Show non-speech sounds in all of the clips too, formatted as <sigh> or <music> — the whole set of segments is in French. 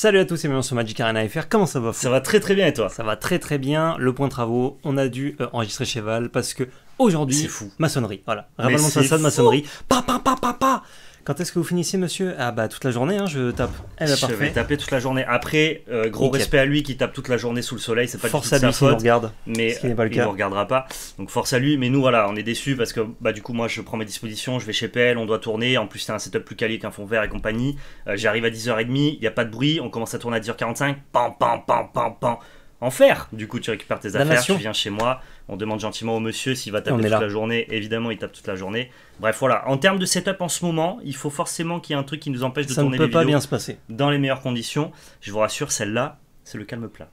Salut à tous et bienvenue sur Magic Arena FR, comment ça va Ça va très très bien et toi Ça va très très bien, le point de travaux, on a dû euh, enregistrer Cheval parce que aujourd'hui, c'est fou. maçonnerie, voilà, ravalement de maçonnerie, pa pa pa pa pa quand est-ce que vous finissez, monsieur Ah bah toute la journée, hein, je tape. Eh bah, je vais taper toute la journée. Après, euh, gros respect à lui qui tape toute la journée sous le soleil, c'est pas force du tout à lui regarde, mais qui euh, pas le il ne regardera pas. Donc force à lui. Mais nous, voilà, on est déçus parce que bah du coup, moi, je prends mes dispositions, je vais chez PL, on doit tourner. En plus, c'est un setup plus calé qu'un fond vert et compagnie. Euh, j'arrive à 10h30, il n'y a pas de bruit, on commence à tourner à 10h45. Pam, pam, pam, pam, pam. enfer Du coup, tu récupères tes affaires, tu viens chez moi, on demande gentiment au monsieur s'il va taper toute la journée. Évidemment, il tape toute la journée. Bref, voilà. En termes de setup en ce moment, il faut forcément qu'il y ait un truc qui nous empêche de ça tourner ne peut pas bien se passer. dans les meilleures conditions. Je vous rassure, celle-là, c'est le calme plat.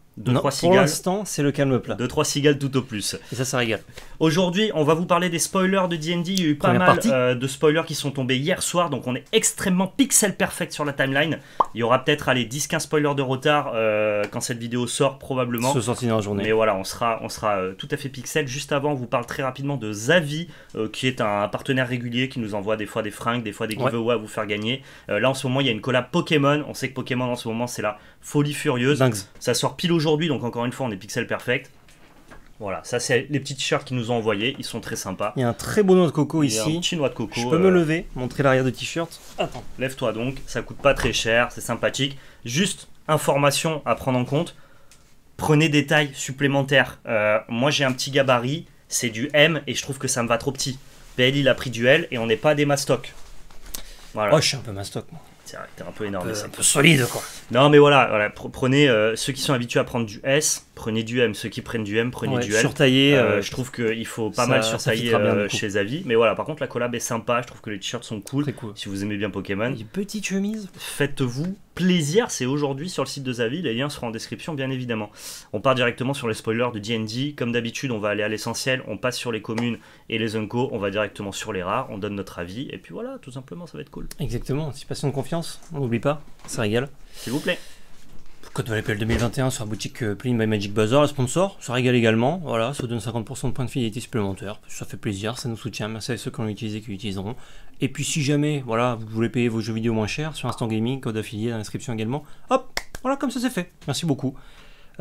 Pour l'instant, c'est le calme plat. De trois cigales tout au plus. Et ça, ça régale. Aujourd'hui, on va vous parler des spoilers de D&D. Il y a eu pas mal euh, de spoilers qui sont tombés hier soir, donc on est extrêmement pixel perfect sur la timeline. Il y aura peut-être allez 10-15 spoilers de retard euh, quand cette vidéo sort probablement. Se dans la journée. Mais voilà, on sera, on sera euh, tout à fait pixel. Juste avant, on vous parle très rapidement de Zavi, qui est un partenaire régulier qui nous envoie des fois des fringues, des fois des giveaways à vous faire gagner. là, en ce moment, il y a une collab Pokémon. On sait que Pokémon en ce moment, c'est la folie furieuse. Ça sort pile au donc encore une fois, on est pixel perfect. Voilà, ça c'est les petits t-shirts qu'ils nous ont envoyés, ils sont très sympas. Il y a un très beau noix de coco ici. un de coco. Je peux me euh, lever, montrer l'arrière de t-shirt. Attends. Lève-toi donc, ça coûte pas très cher, c'est sympathique. Juste information à prendre en compte. Prenez des tailles supplémentaires. Euh, moi j'ai un petit gabarit, c'est du M et je trouve que ça me va trop petit. BL il a pris du L et on n'est pas des mastocs. Voilà. Oh, je suis un peu mastoc moi un peu énorme. Un peu, un peu solide, quoi. Non, mais voilà, voilà prenez euh, ceux qui sont habitués à prendre du S prenez du M. Ceux qui prennent du M, prenez du M. Surtaillé. Euh, euh, je trouve qu'il faut pas mal surtailler euh, chez Zavi. Mais voilà, par contre, la collab est sympa. Je trouve que les t-shirts sont cool. Si vous aimez bien Pokémon. les petites chemises Faites-vous plaisir. C'est aujourd'hui sur le site de Zavi. Les liens seront en description, bien évidemment. On part directement sur les spoilers de DD. Comme d'habitude, on va aller à l'essentiel. On passe sur les communes et les unco. On va directement sur les rares. On donne notre avis. Et puis voilà, tout simplement, ça va être cool. Exactement. Si passion de confiance, on n'oublie pas. Ça régale. S'il vous plaît. Code l'appel 2021 sur la boutique euh, Playing by Magic Bazaar, le sponsor, ça régale également. Voilà, ça donne 50% de points de fidélité supplémentaires. Ça fait plaisir, ça nous soutient. Merci à ceux qui l'ont utilisé qui l'utiliseront. Et puis si jamais, voilà, vous voulez payer vos jeux vidéo moins cher sur Instant Gaming, code affilié dans l'inscription également. Hop, voilà, comme ça c'est fait. Merci beaucoup.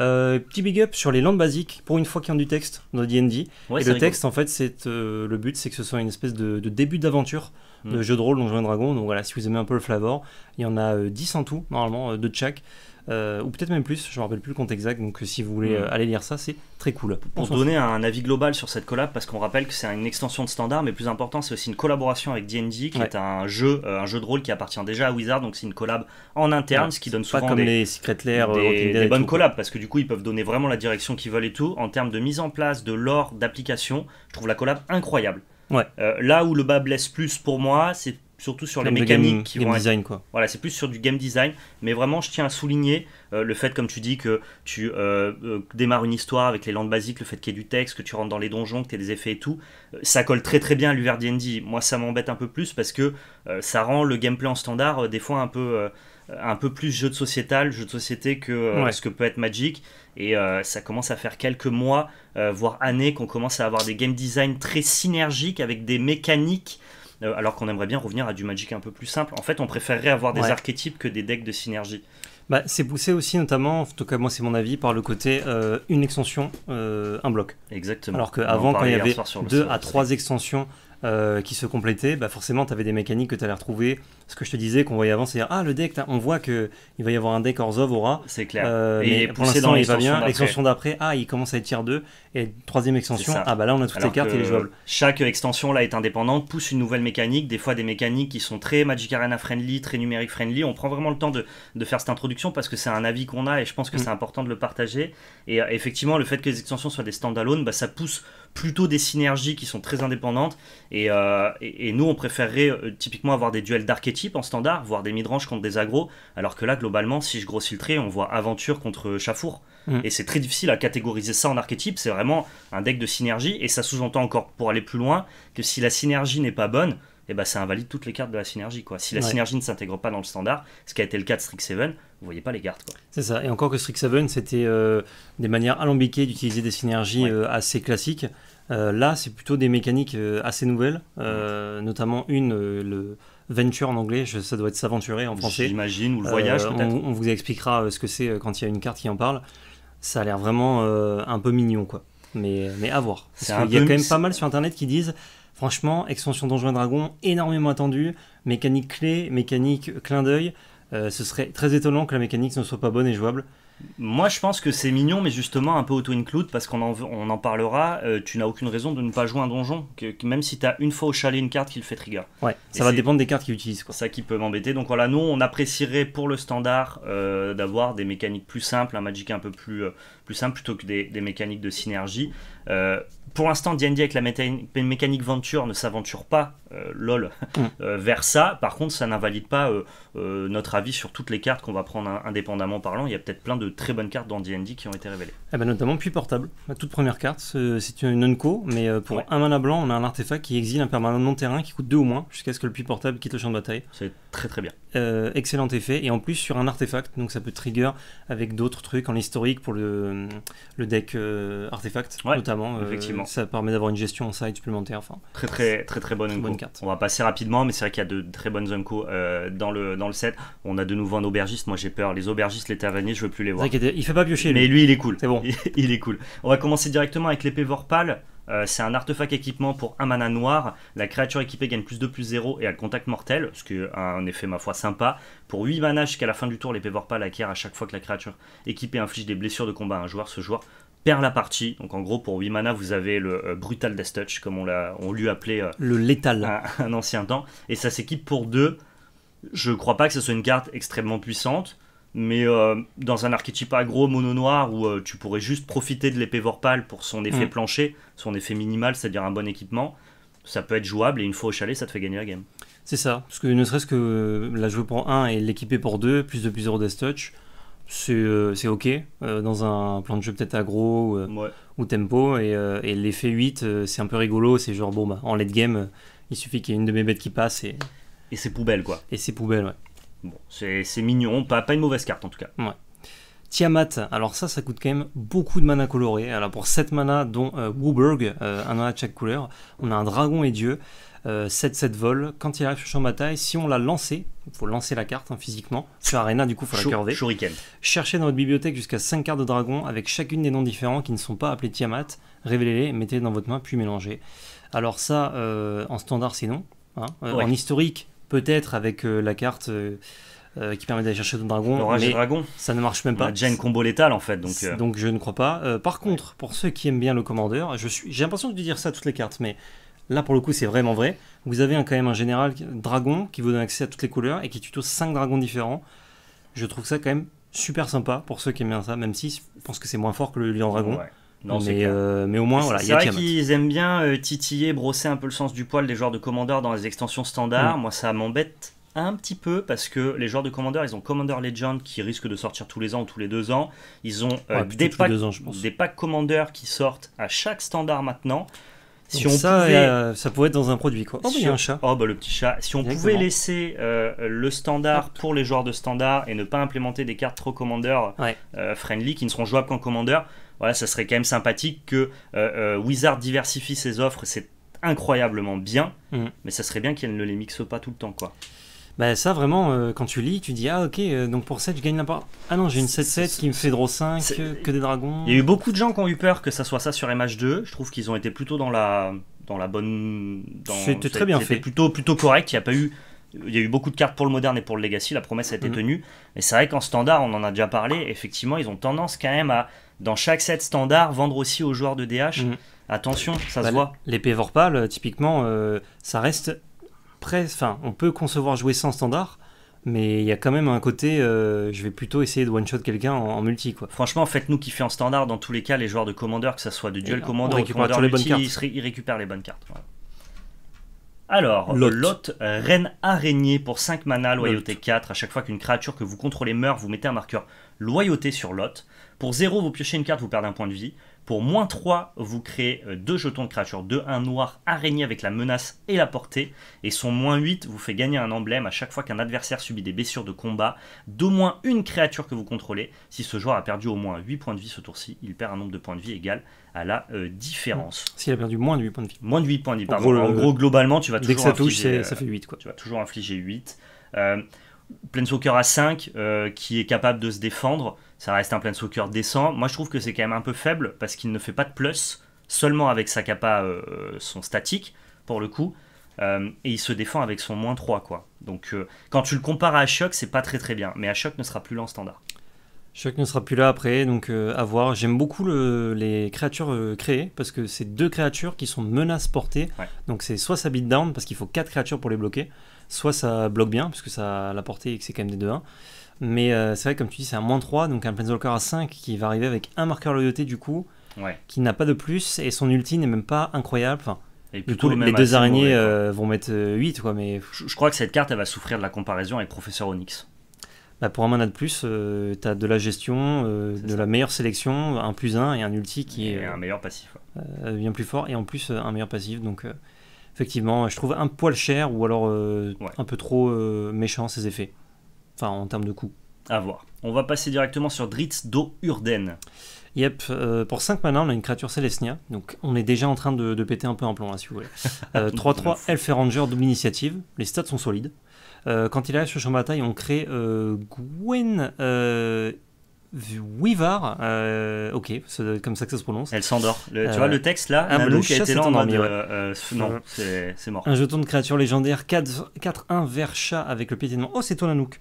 Euh, petit big up sur les landes basiques, pour une fois qu'il y a du texte dans D&D. et le texte, en fait, c'est euh, le but, c'est que ce soit une espèce de, début d'aventure mm. de jeu de rôle joue un dragon, Donc voilà, si vous aimez un peu le flavor, il y en a 10 en tout, normalement, de chaque. Euh, ou peut-être même plus, je ne me rappelle plus le compte exact, donc euh, si vous voulez hmm. euh, aller lire ça, c'est très cool. Pour donner un avis global sur cette collab, parce qu'on rappelle que c'est une extension de standard, mais plus important, c'est aussi une collaboration avec D&D, qui est un jeu, un jeu de rôle qui appartient déjà à Wizard, donc c'est une collab en interne, ce qui donne souvent comme des, les Secret Lair, des, bonnes collabs, parce que du coup, ils peuvent donner vraiment la direction qu'ils veulent et tout, en termes de mise en place, de lore, d'application, je trouve la collab incroyable. Ouais. là où le bas blesse plus pour moi, c'est surtout sur les mécaniques qui vont design être... quoi. Voilà, c'est plus sur du game design, mais vraiment je tiens à souligner euh, le fait comme tu dis que tu euh, euh, démarres une histoire avec les landes basiques, le fait qu'il y ait du texte, que tu rentres dans les donjons, que tu aies des effets et tout, ça colle très très bien à l'univers D&D. Moi ça m'embête un peu plus parce que ça rend le gameplay en standard des fois un peu un peu plus jeu de sociétal, jeu de société que ce que peut être Magic. Et ça commence à faire quelques mois, voire années, qu'on commence à avoir des game design très synergiques avec des mécaniques euh, alors qu'on aimerait bien revenir à du Magic un peu plus simple. En fait, on préférerait avoir des archétypes que des decks de synergie. Bah, c'est poussé aussi, notamment, en tout cas, moi, c'est mon avis, par le côté euh, une extension, euh, un bloc. Exactement. Alors qu'avant, quand il y avait deux à trois extensions qui se complétaient, bah, forcément, tu avais des mécaniques que tu allais retrouver ce que je te disais qu'on voyait avant, c'est ah le deck, on voit que il va y avoir un deck Orzhov aura. C'est clair. Euh, et mais pour l'instant il va bien. L'extension d'après, ah il commence à être tier 2 et troisième extension, ah bah là on a toutes les cartes et les jouables. Chaque extension là est indépendante, pousse une nouvelle mécanique, des fois des mécaniques qui sont très Magic Arena friendly, très numérique friendly. On prend vraiment le temps de, de faire cette introduction parce que c'est un avis qu'on a et je pense que mm. c'est important de le partager. Et euh, effectivement le fait que les extensions soient des standalone, bah, ça pousse plutôt des synergies qui sont très indépendantes et, euh, et, nous on préférerait typiquement avoir des duels d'archétypes en standard, voire des midranges contre des agros, alors que là, globalement, si je grossis le trait, on voit aventure contre chafour. Mm. Et c'est très difficile à catégoriser ça en archétype, c'est vraiment un deck de synergie, et ça sous-entend encore pour aller plus loin que si la synergie n'est pas bonne, et eh ben, ça invalide toutes les cartes de la synergie. Quoi. Si la synergie ne s'intègre pas dans le standard, ce qui a été le cas de Strix 7, vous voyez pas les cartes. C'est ça, et encore que Strix 7, c'était euh, des manières alambiquées d'utiliser des synergies euh, assez classiques. Euh, là, c'est plutôt des mécaniques assez nouvelles, notamment une, le venture en anglais, ça doit être s'aventurer en français. J'imagine, ou le euh, voyage On, vous expliquera euh, ce que c'est euh, quand il y a une carte qui en parle. Ça a l'air vraiment un peu mignon, quoi. Mais, mais à voir. il y a quand même pas mal sur internet qui disent franchement, extension Donjons et Dragons, énormément attendu, mécanique clé, mécanique clin d'œil. ce serait très étonnant que la mécanique ne soit pas bonne et jouable. Moi, je pense que c'est mignon, mais justement un peu auto include parce qu'on en, on en parlera. Euh, tu n'as aucune raison de ne pas jouer un donjon, même si tu as une fois au chalet une carte qui le fait trigger. Ouais, ça va dépendre des cartes qu'il utilisent. C'est ça qui peut m'embêter. Donc voilà, nous, on apprécierait pour le standard euh, d'avoir des mécaniques plus simples, un Magic un peu plus, euh, plus simple plutôt que des, des mécaniques de synergie pour l'instant, D&D avec la mécanique Venture ne s'aventure pas, euh, lol, mm. euh, vers ça. Par contre, ça n'invalide pas euh, notre avis sur toutes les cartes qu'on va prendre indépendamment parlant. Il y a peut-être plein de très bonnes cartes dans D&D qui ont été révélées. Eh ben notamment puis portable. La toute première carte, c'est une unco, mais pour un mana blanc, on a un artefact qui exile un permanent non terrain qui coûte 2 ou moins jusqu'à ce que le puits portable quitte le champ de bataille. C'est très très bien. excellent effet et en plus sur un artefact, donc ça peut trigger avec d'autres trucs en historique pour le, le deck artefact notamment. Effectivement. Ça permet d'avoir une gestion en side supplémentaire. Enfin, très très très très bonne, très carte. On va passer rapidement, mais c'est vrai qu'il y a de très bonnes unco euh, dans le dans le set. On a de nouveau un aubergiste. Moi j'ai peur. Les aubergistes, les taverniers, je veux plus les voir. Il fait pas piocher. Lui. Mais lui il est cool. C'est bon. <laughs> Il, est cool. On va commencer directement avec l'épée Vorpal. Euh, c'est un artefact équipement pour un mana noir. La créature équipée gagne plus 2 plus 0 et a contact mortel, ce qui a un effet, ma foi, sympa. Pour 8 mana jusqu'à la fin du tour, l'épée Vorpal acquiert à chaque fois que la créature équipée inflige des blessures de combat à un joueur. Ce joueur perd la partie. Donc en gros, pour 8 mana, vous avez le euh, Brutal Death Touch, comme on, l'a, on lui appelait. Euh, le létal. <laughs> Un, ancien temps. Et ça s'équipe pour 2. Je crois pas que ce soit une carte extrêmement puissante, mais euh, dans un archétype agro mono-noir où tu pourrais juste profiter de l'épée Vorpal pour son effet mm. plancher, son effet minimal, c'est-à-dire un bon équipement, ça peut être jouable et une fois au chalet, ça te fait gagner la game. C'est ça, parce que ne serait-ce que la jouer pour 1 et l'équiper pour 2, plus de plusieurs Death Touch. Euh, c'est ok euh, dans un plan de jeu peut-être aggro euh, ou, tempo. Et, l'effet 8, c'est un peu rigolo. C'est genre, bon, bah, en late game, il suffit qu'il y ait une de mes bêtes qui passe. Et, et c'est poubelle, quoi. Et c'est poubelle, ouais. Bon, c'est mignon, pas, pas une mauvaise carte en tout cas. Tiamat, alors ça, ça coûte quand même beaucoup de mana coloré Alors pour 7 mana, dont euh, Wooburg, un mana de chaque couleur, on a un dragon et dieu. 7-7 euh, vol. Quand il arrive sur le champ bataille, si on l'a lancé, il faut lancer la carte hein, physiquement. Sur Arena, du coup, il faut la curver. Cherchez dans votre bibliothèque jusqu'à 5 cartes de dragon avec chacune des noms différents qui ne sont pas appelés Tiamat. Révélez-les, mettez-les dans votre main, puis mélangez. Alors, ça, euh, en standard, c'est non. Hein. Euh, en historique, peut-être avec la carte. qui permet d'aller chercher ton dragon. mais dragon. Ça ne marche même pas. On a combo létale en fait. Donc, donc je ne crois pas. par contre, pour ceux qui aiment bien le commandeur, j'ai l'impression de dire ça à toutes les cartes, mais Là, pour le coup, c'est vraiment vrai. Vous avez quand même un général dragon qui vous donne accès à toutes les couleurs et qui tuto 5 dragons différents. Je trouve ça quand même super sympa pour ceux qui aiment bien ça, même si je pense que c'est moins fort que le lion dragon. mais, euh, mais, au moins, voilà. C'est vrai qu'ils aiment bien euh, titiller, brosser un peu le sens du poil des joueurs de Commander dans les extensions standards. Mm. Moi, ça m'embête un petit peu parce que les joueurs de Commander, ils ont Commander Legend qui risque de sortir tous les ans ou tous les deux ans. Ils ont euh, des, packs, ans, des, packs, qui sortent à chaque standard maintenant ça, pouvait... Euh, ça être dans un produit quoi. Oh, si oh, bah, le petit chat. Si on pouvait laisser euh, le standard pour les joueurs de standard et ne pas implémenter des cartes trop commander euh, friendly qui ne seront jouables qu'en commander, voilà, ça serait quand même sympathique que Wizard diversifie ses offres. C'est incroyablement bien, mm. mais ça serait bien qu'elle ne les mixe pas tout le temps quoi. Bah ça vraiment, euh, quand tu lis, tu dis ah ok, euh, donc pour 7 je gagne la part. Ah non, j'ai une 7-7 qui me fait draw 5, euh, que des dragons. Il y a eu beaucoup de gens qui ont eu peur que ça soit ça sur MH2. Je trouve qu'ils ont été plutôt dans la, dans la bonne. Dans... C'était très bien fait. Plutôt, plutôt correct. Il y a pas eu. Il y a eu beaucoup de cartes pour le moderne et pour le legacy, la promesse a été mhm. tenue. Mais c'est vrai qu'en standard, on en a déjà parlé, effectivement, ils ont tendance quand même à, dans chaque set standard, vendre aussi aux joueurs de DH. Mhm. Attention, ça bah, se voit. L'épée Vorpal, typiquement, ça reste après, Enfin, on peut concevoir jouer sans standard, mais il y a quand même un côté, euh, je vais plutôt essayer de one-shot quelqu'un en, multi. Quoi. Franchement, faites-nous qui fait en standard dans tous les cas, les joueurs de commandeur, que ce soit de duel commandeur, ou multi, ils, récupèrent les bonnes cartes. Alors, Lot, euh, Lot euh, reine araignée pour 5 mana, loyauté 4. À chaque fois qu'une créature que vous contrôlez meurt, vous mettez un marqueur loyauté sur Lot. Pour 0, vous piochez une carte, vous perdez un point de vie. Pour moins 3, vous créez euh, deux jetons de créature 2, un noir araignée avec la menace et la portée. Et son moins 8 vous fait gagner un emblème à chaque fois qu'un adversaire subit des blessures de combat d'au moins une créature que vous contrôlez. Si ce joueur a perdu au moins 8 points de vie ce tour-ci, il perd un nombre de points de vie égal à la euh, différence. Hmm. S'il a perdu moins de 8 points de vie. Moins de 8 points de vie, pardon. en gros, globalement, tu vas toujours. Que ça infliger, ça fait 8, quoi. Tu vas toujours infliger 8. Euh, Planeswalker à 5 qui est capable de se défendre, ça reste un planeswalker décent. Moi, je trouve que c'est quand même un peu faible parce qu'il ne fait pas de plus seulement avec sa capa, euh, son statique, pour le coup. Euh, et il se défend avec son moins 3, quoi. Donc, euh, quand tu le compares à Ashok, c'est pas très très bien. Mais Ashok ne sera plus là en standard. Ashok ne sera plus là après, donc à voir. J'aime beaucoup les créatures créées parce que c'est deux créatures qui sont menaces portées. Donc, c'est soit ça beat down parce qu'il faut quatre créatures pour les bloquer, soit ça bloque bien parce que ça a la portée et que c'est quand même des 2-1. Mais euh, c'est vrai, comme tu dis, c'est un moins 3, donc un Planeswalker à 5 qui va arriver avec un marqueur loyauté du coup, qui n'a pas de plus, et son ulti n'est même pas incroyable. Enfin, du les deux araignées euh, vont mettre 8, euh, quoi. Mais... Je, crois que cette carte, elle va souffrir de la comparaison avec Professeur Onyx. Bah pour un mana de plus, t'as tu as de la gestion, de la meilleure sélection, un plus 1 et un ulti qui est. un meilleur passif. bien plus fort, et en plus, un meilleur passif. Donc effectivement, je trouve un poil cher ou alors un peu trop méchant ses effets enfin en termes de coût. À voir. On va passer directement sur Dritz Do Urden. Yep, euh, pour 5 mana, on a une créature Célestia, donc on est déjà en train de, péter un peu en plomb, si vous voulez. 3-3, <laughs> euh, Elf et Ranger, double initiative, les stats sont solides. Euh, quand il arrive sur le champ de bataille, on crée Gwen Weaver ok, c'est comme ça que ça se prononce. Elle s'endort. tu vois le texte là Un qui a été là non, c'est mort. Un jeton de créature légendaire 4-1 vers chat avec le piétinement. Oh, c'est toi Nanook.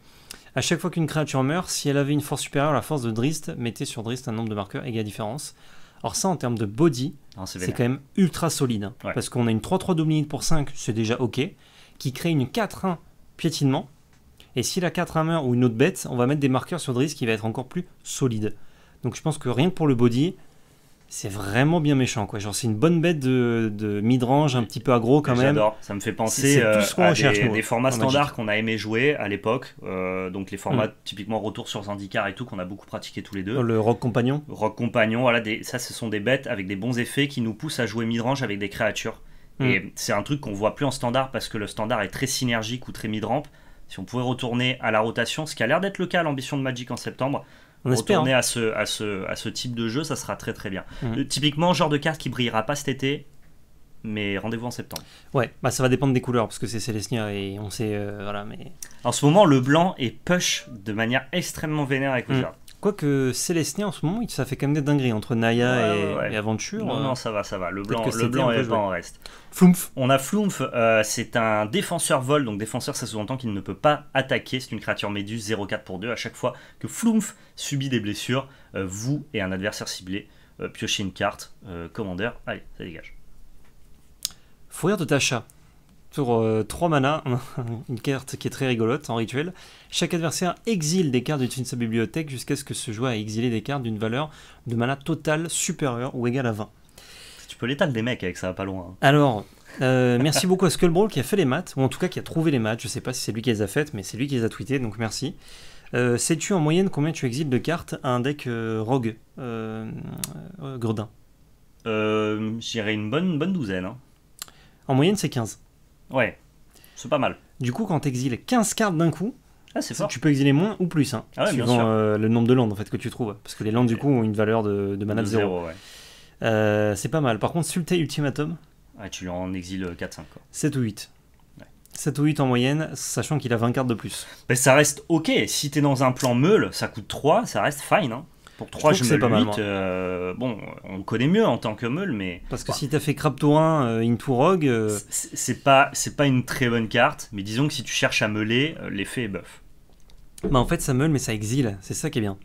À chaque fois qu'une créature meurt, si elle avait une force supérieure à la force de Drist, mettez sur Drist un nombre de marqueurs égale à différence. Or ça, en termes de body, c'est quand même ultra solide. Hein. Parce qu'on a une 3-3 dominée pour 5, c'est déjà OK, qui crée une 4-1 piétinement. Et si la 4-1 meurt ou une autre bête, on va mettre des marqueurs sur Drist qui va être encore plus solide. Donc je pense que rien que pour le body, c'est vraiment bien méchant quoi. Genre c'est une bonne bête de, midrange un petit peu aggro quand même. J'adore, ça me fait penser euh, à des, formats standards qu'on a aimé jouer à l'époque, euh, donc les formats mm. typiquement retour sur Zendikar et tout qu'on a beaucoup pratiqué tous les deux. Oh, le Rock Compagnon. Rock Compagnon, voilà, ça ce sont des bêtes avec des bons effets qui nous poussent à jouer midrange avec des créatures. Mm. Et c'est un truc qu'on voit plus en standard parce que le standard est très synergique ou très midramp. Si on pouvait retourner à la rotation, ce qui a l'air d'être le cas à l'ambition de Magic en septembre, on espère. Retourner hein. à, ce, à, ce, à ce type de jeu, ça sera très très bien. Mmh. Euh, typiquement, genre de carte qui brillera pas cet été, mais rendez-vous en septembre. Ouais, bah ça va dépendre des couleurs parce que c'est Célestia et on sait euh, voilà mais. En ce moment, le blanc est push de manière extrêmement vénère avec couleur mmh. Quoique Célestin en ce moment, ça fait quand même des dingueries entre Naya et, Aventure. Euh. Non, ça va, ça va. Le blanc, le blanc reste. On a Floumpf. Euh, c'est un défenseur vol, donc défenseur, ça sous-entend qu'il ne peut pas attaquer. C'est une créature méduse 0-4 pour 2. À chaque fois que Floumpf subit des blessures, euh, vous et un adversaire ciblé piochez une carte. commandeur, allez, ça dégage. Fourrière de Tacha pour 3 euh, mana, <laughs> une carte qui est très rigolote en rituel. Chaque adversaire exile des cartes d'une de sa bibliothèque jusqu'à ce que ce joueur ait exilé des cartes d'une valeur de mana totale supérieure ou égale à 20. Tu peux l'étaler des mecs avec ça, pas loin. Alors, euh, merci beaucoup à Skullbrawl qui a fait les maths, ou en tout cas qui a trouvé les maths. Je sais pas si c'est lui qui les a faites, mais c'est lui qui les a tweetées, donc merci. Euh, sais-tu en moyenne combien tu exiles de cartes à un deck rogue, Gredin J'irais une bonne, bonne douzaine. Hein. En moyenne, c'est 15. Ouais, c'est pas mal. Du coup, quand t'exiles 15 cartes d'un coup, ah, fort. tu peux exiler moins ou plus, hein, ah suivant euh, le nombre de landes en fait, que tu trouves. Parce que les landes, du coup, ont une valeur de, de mana de 0. Euh, c'est pas mal. Par contre, Sulté Ultimatum. Ouais, tu lui en exiles 4-5. 7 ou 8. 7 ou 8 en moyenne, sachant qu'il a 20 cartes de plus. Mais ça reste ok. Si t'es dans un plan meule, ça coûte 3, ça reste fine. Hein. Pour 3 je, sais pas euh, bon, on connaît mieux en tant que meule, mais. Parce que si bah, si t'as fait 1 1 euh, Into Rogue. Euh, c'est pas, pas une très bonne carte, mais disons que si tu cherches à meuler, l'effet est buff. Bah en fait, ça meule, mais ça exile, c'est ça qui est bien.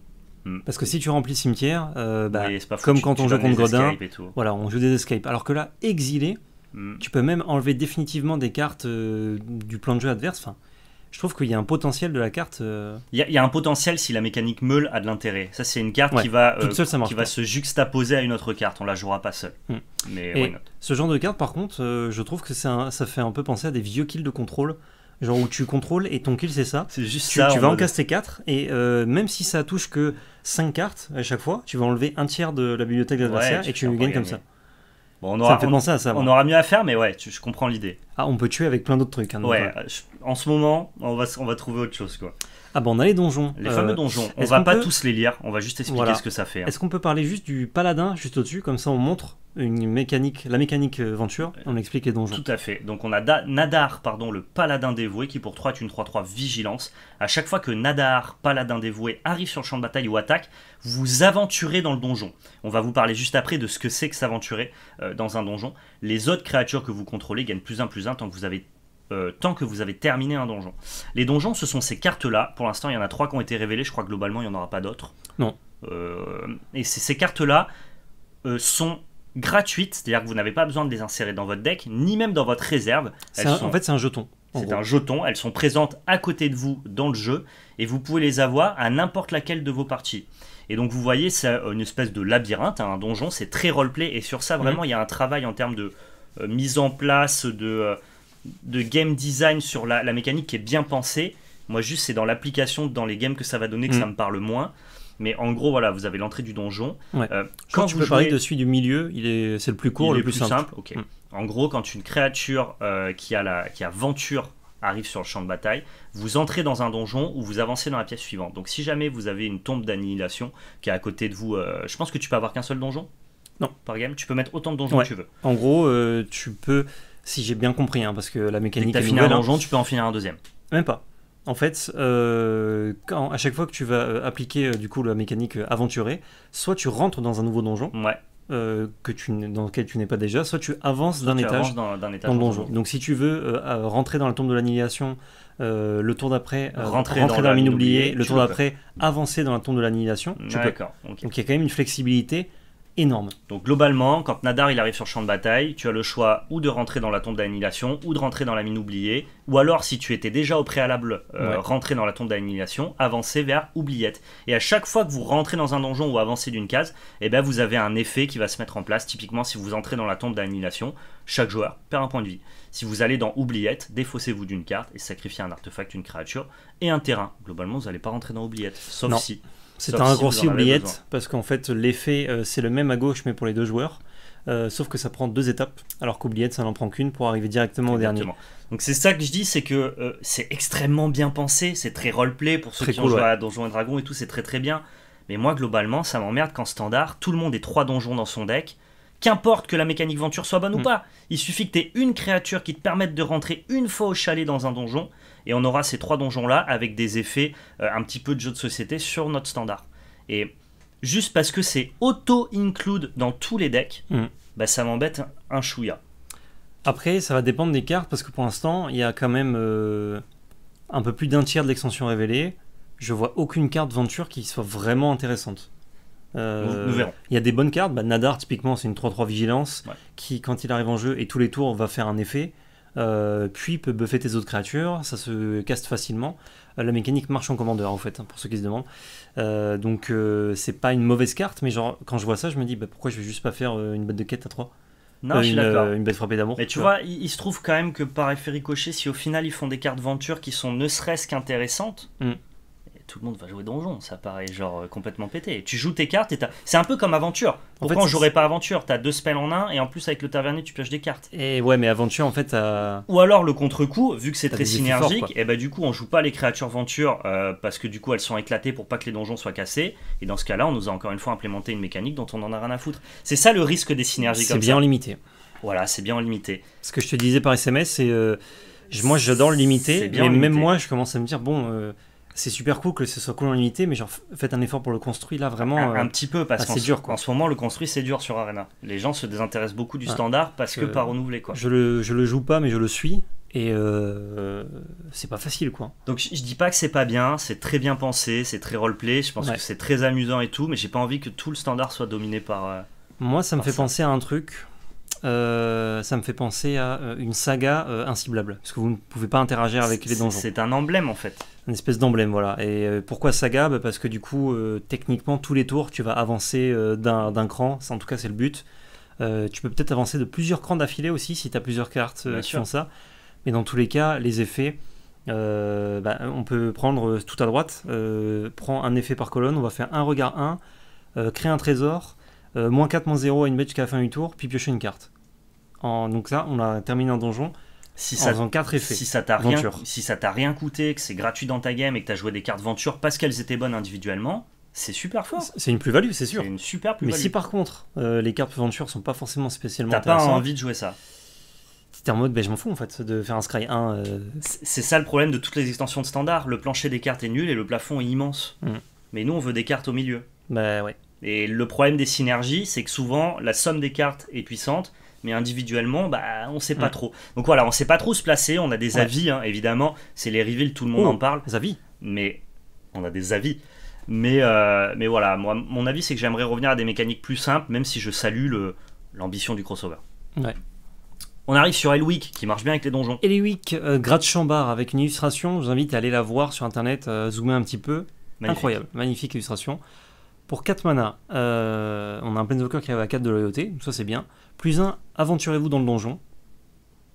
Hmm. Parce que si tu remplis cimetière, bah, comme quand on joue contre Gredin, voilà, on joue des escapes. Alors que là, exilé, hmm. tu peux même enlever définitivement des cartes du plan de jeu adverse. Enfin, je trouve qu'il y a un potentiel de la carte. Euh, il, y a, un potentiel si la mécanique meule a de l'intérêt. Ça, c'est une carte qui, va, euh, qui va se juxtaposer à une autre carte. On la jouera pas seule. Hmm. Mais ce genre de carte, par contre, euh, je trouve que ça fait un peu penser à des vieux kills de contrôle genre où tu contrôles et ton kill c'est ça. C'est juste tu, ça. Tu vas en caster 4 et même si ça touche que 5 cartes à chaque fois, tu vas enlever un tiers de la bibliothèque d'adversaire l'adversaire et tu, tu gagnes comme ça on aura, ça à On, aura mieux à faire, mais ouais, je comprends l'idée. Ah, on peut tuer avec plein d'autres trucs. Hein, ouais, en ce moment, on va, va trouver autre chose, quoi. Ah bon, on a les donjons. Les fameux euh, donjons. On va pas tous les lire, on va juste expliquer ce que ça fait. Hein. Est-ce qu'on peut parler juste du paladin, juste au-dessus, comme ça on montre une mécanique, la mécanique euh, Venture, on explique les donjons. Tout à fait. Donc on a Nadar, pardon, le paladin dévoué, qui pour 3 est une 3-3 vigilance. À chaque fois que Nadar, paladin dévoué, arrive sur le champ de bataille ou attaque, vous aventurez dans le donjon. On va vous parler juste après de ce que c'est que s'aventurer euh, dans un donjon. Les autres créatures que vous contrôlez gagnent plus 1 plus 1 tant que vous avez euh, tant que vous avez terminé un donjon. Les donjons, ce sont ces cartes-là. Pour l'instant, il y en a trois qui ont été révélées. Je crois que globalement, il n'y en aura pas d'autres. Non. et ces cartes-là sont gratuites, c'est-à-dire que vous n'avez pas besoin de les insérer dans votre deck, ni même dans votre réserve. En fait, c'est un jeton. C'est un jeton, elles sont présentes à côté de vous dans le jeu, et vous pouvez les avoir à n'importe laquelle de vos parties. Et donc vous voyez, c'est euh, une espèce de labyrinthe, hein, un donjon, c'est très roleplay, et sur ça, mhm. vraiment, il y a un travail en termes de euh, mise en place, de, euh, de game design sur la, mécanique qui est bien pensée. Moi, juste, c'est dans l'application, dans les games que ça va donner, que mhm. ça me parle moins. Mais en gros, voilà, vous avez l'entrée du donjon. Euh, quand, vous peux de celui du milieu, il est, c'est le plus court, le plus, simple. ok. Mm. En gros, quand une créature euh, qui a la, qui a venture arrive sur le champ de bataille, vous entrez dans un donjon ou vous avancez dans la pièce suivante. Donc, si jamais vous avez une tombe d'annihilation qui est à côté de vous, euh, je pense que tu peux avoir qu'un seul donjon. Non. Par game, tu peux mettre autant de donjons que tu veux. En gros, tu peux, si j'ai bien compris, hein, parce que la mécanique. Dès Tu as fini un hein. donjon, tu peux en finir un deuxième. Même pas en fait, euh, quand, à chaque fois que tu vas euh, appliquer euh, du coup la mécanique aventurée, soit tu rentres dans un nouveau donjon, que tu, dans lequel tu n'es pas déjà, soit tu avances d'un étage, dans, donjon. Donc si tu veux rentrer dans la tombe de l'annihilation, le tour d'après rentrer, dans, la mine oubliée, le tour d'après avancer dans la tombe de l'annihilation, tu peux. Donc il y a quand même une flexibilité donc globalement, quand Nadar il arrive sur le champ de bataille, tu as le choix ou de rentrer dans la tombe d'annihilation, ou de rentrer dans la mine oubliée, ou alors si tu étais déjà au préalable euh, rentré dans la tombe d'annihilation, avancer vers oubliette. Et à chaque fois que vous rentrez dans un donjon ou avancez d'une case, eh ben, vous avez un effet qui va se mettre en place. Typiquement, si vous entrez dans la tombe d'annihilation, chaque joueur perd un point de vie. Si vous allez dans Oubliette, défaussez-vous d'une carte et sacrifiez un artefact, une créature et un terrain. Globalement, vous n'allez pas rentrer dans Oubliette, sauf si c'est un raccourci oubliette, parce qu'en fait, l'effet, euh, c'est le même à gauche, mais pour les deux joueurs. Euh, sauf que ça prend deux étapes, alors qu'oubliette, ça n'en prend qu'une pour arriver directement au dernier. Donc c'est ça que je dis, c'est que euh, c'est extrêmement bien pensé, c'est très roleplay pour ceux qui ont joué à Donjons et Dragons et tout, c'est très très bien. Mais moi, globalement, ça m'emmerde qu'en standard, tout le monde ait trois donjons dans son deck. Qu'importe que la mécanique venture soit bonne ou mm. pas, il suffit que tu aies une créature qui te permette de rentrer une fois au chalet dans un donjon et on aura ces trois donjons-là avec des effets euh, un petit peu de jeu de société sur notre standard. Et juste parce que c'est auto-include dans tous les decks, mm. bah, ça m'embête un chouïa. Après, ça va dépendre des cartes parce que pour l'instant, il y a quand même euh, un peu plus d'un tiers de l'extension révélée. Je vois aucune carte Venture qui soit vraiment intéressante. Euh, nous, verrons. Il y a des bonnes cartes. Bah, Nadar, typiquement, c'est une 3-3 vigilance qui, quand il arrive en jeu et tous les tours, va faire un effet. Euh, puis peut buffer tes autres créatures, ça se caste facilement. Euh, la mécanique marche en commandeur en fait, hein, pour ceux qui se demandent. Euh, donc c'est pas une mauvaise carte, mais genre quand je vois ça, je me dis bah, pourquoi je vais juste pas faire une bête de quête à 3 non, Une bête frappée d'amour. Mais tu vois, il, se trouve quand même que par effet ricochet, si au final ils font des cartes venture qui sont ne serait-ce qu'intéressantes, mm tout le monde va jouer donjon. Ça paraît genre euh, complètement pété. Tu joues tes cartes et t'as- c'est un peu comme aventure. Pourquoi on ne jouerait pas aventure T'as deux spells en un et en plus avec le tavernier tu pioches des cartes. Et ouais, mais aventure, en fait, euh, Ou alors le contre-coup, vu que c'est très synergique, et eh bah ben, du coup on joue pas les créatures venture euh, parce que du coup elles sont éclatées pour pas que les donjons soient cassés. Et dans ce cas-là, on nous a encore une fois implémenté une mécanique dont on en a rien à foutre. C'est ça le risque des synergies c'est bien limité. Voilà, c'est bien limité. Ce que je te disais par SMS, c'est. je- moi, j'adore le limité, et même moi, je commence à me dire, bon, c'est super cool que ce soit cool en limité, mais genre faites un effort pour le construit là vraiment. Un, euh, petit peu parce c'est dur, quoi. en ce moment le construit c'est dur sur Arena. Les gens se désintéressent beaucoup du standard parce que, euh, pas renouvelé quoi. Je le, joue pas mais je le suis et euh, c'est pas facile quoi. Donc je, dis pas que c'est pas bien, c'est très bien pensé, c'est très roleplay, je pense que c'est très amusant et tout, mais j'ai pas envie que tout le standard soit dominé par. Moi ça me fait penser à un truc. ça me fait penser à une saga inciblable, parce que vous ne pouvez pas interagir avec les donjons. C'est un emblème en fait. Une espèce d'emblème, voilà. Et euh, pourquoi saga bah, Parce que du coup, euh, techniquement, tous les tours, tu vas avancer euh, d'un cran. En tout cas, c'est le but. tu peux peut-être avancer de plusieurs crans d'affilée aussi, si tu as plusieurs cartes qui font ça. Mais dans tous les cas, les effets, bah, on peut prendre tout à droite, prends un effet par colonne, on va faire un regard 1, créer un trésor, moins 4, moins 0 à une bête jusqu'à la fin du tour, puis piocher une carte. En, donc ça, on a terminé un donjon si ça, t'a rien, coûté, que c'est gratuit dans ta game et que t'as joué des cartes Venture parce qu'elles étaient bonnes individuellement, c'est super fort. C'est une plus-value, c'est sûr. une super plus-value. Mais si par contre, euh, les cartes Venture sont pas forcément spécialement T'as pas envie de jouer ça. C'était en mode, ben, je m'en fous en fait de faire un Scry 1. Euh, c'est ça le problème de toutes les extensions de standard. Le plancher des cartes est nul et le plafond est immense. Mm. Mais nous, on veut des cartes au milieu. Bah ouais. Et le problème des synergies, c'est que souvent, la somme des cartes est puissante, mais individuellement, bah, on ne sait pas mm. trop. Donc voilà, on ne sait pas trop se placer, on a des avis, hein. évidemment, c'est les reveals, tout le monde oh, en parle. Des avis Mais on a des avis. Mais, euh, mais voilà, mon avis, c'est que j'aimerais revenir à des mécaniques plus simples, même si je salue l'ambition du crossover. On arrive sur Elwick qui marche bien avec les donjons. Elwick, euh, gratte Chambard avec une illustration. Je vous invite à aller la voir sur internet, euh, zoomer un petit peu. Incroyable, magnifique illustration. Pour 4 mana, on a un Planeswalker qui arrive à 4 de loyauté, ça c'est bien. Plus 1, aventurez-vous dans le donjon.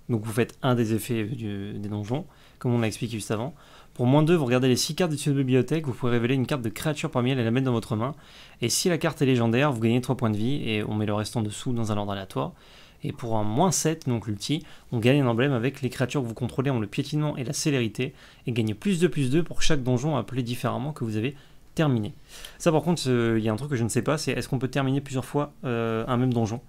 Donc vous faites un des effets des donjons, comme on l'a expliqué juste avant. Pour moins 2, vous regardez les 6 cartes de bibliothèque, vous pouvez révéler une carte de créature parmi elles et la mettre dans votre main. Et si la carte est légendaire, vous gagnez 3 points de vie et on met le restant dessous dans un ordre aléatoire. Et pour un moins 7, donc l'ulti, on gagne un emblème avec les créatures que vous contrôlez en le piétinement et la célérité, et gagnez plus de plus 2 pour chaque donjon appelé différemment que vous avez terminé. Ça par contre, euh, il y a un truc que je ne sais pas, c'est est-ce qu'on peut terminer plusieurs fois euh, un même donjon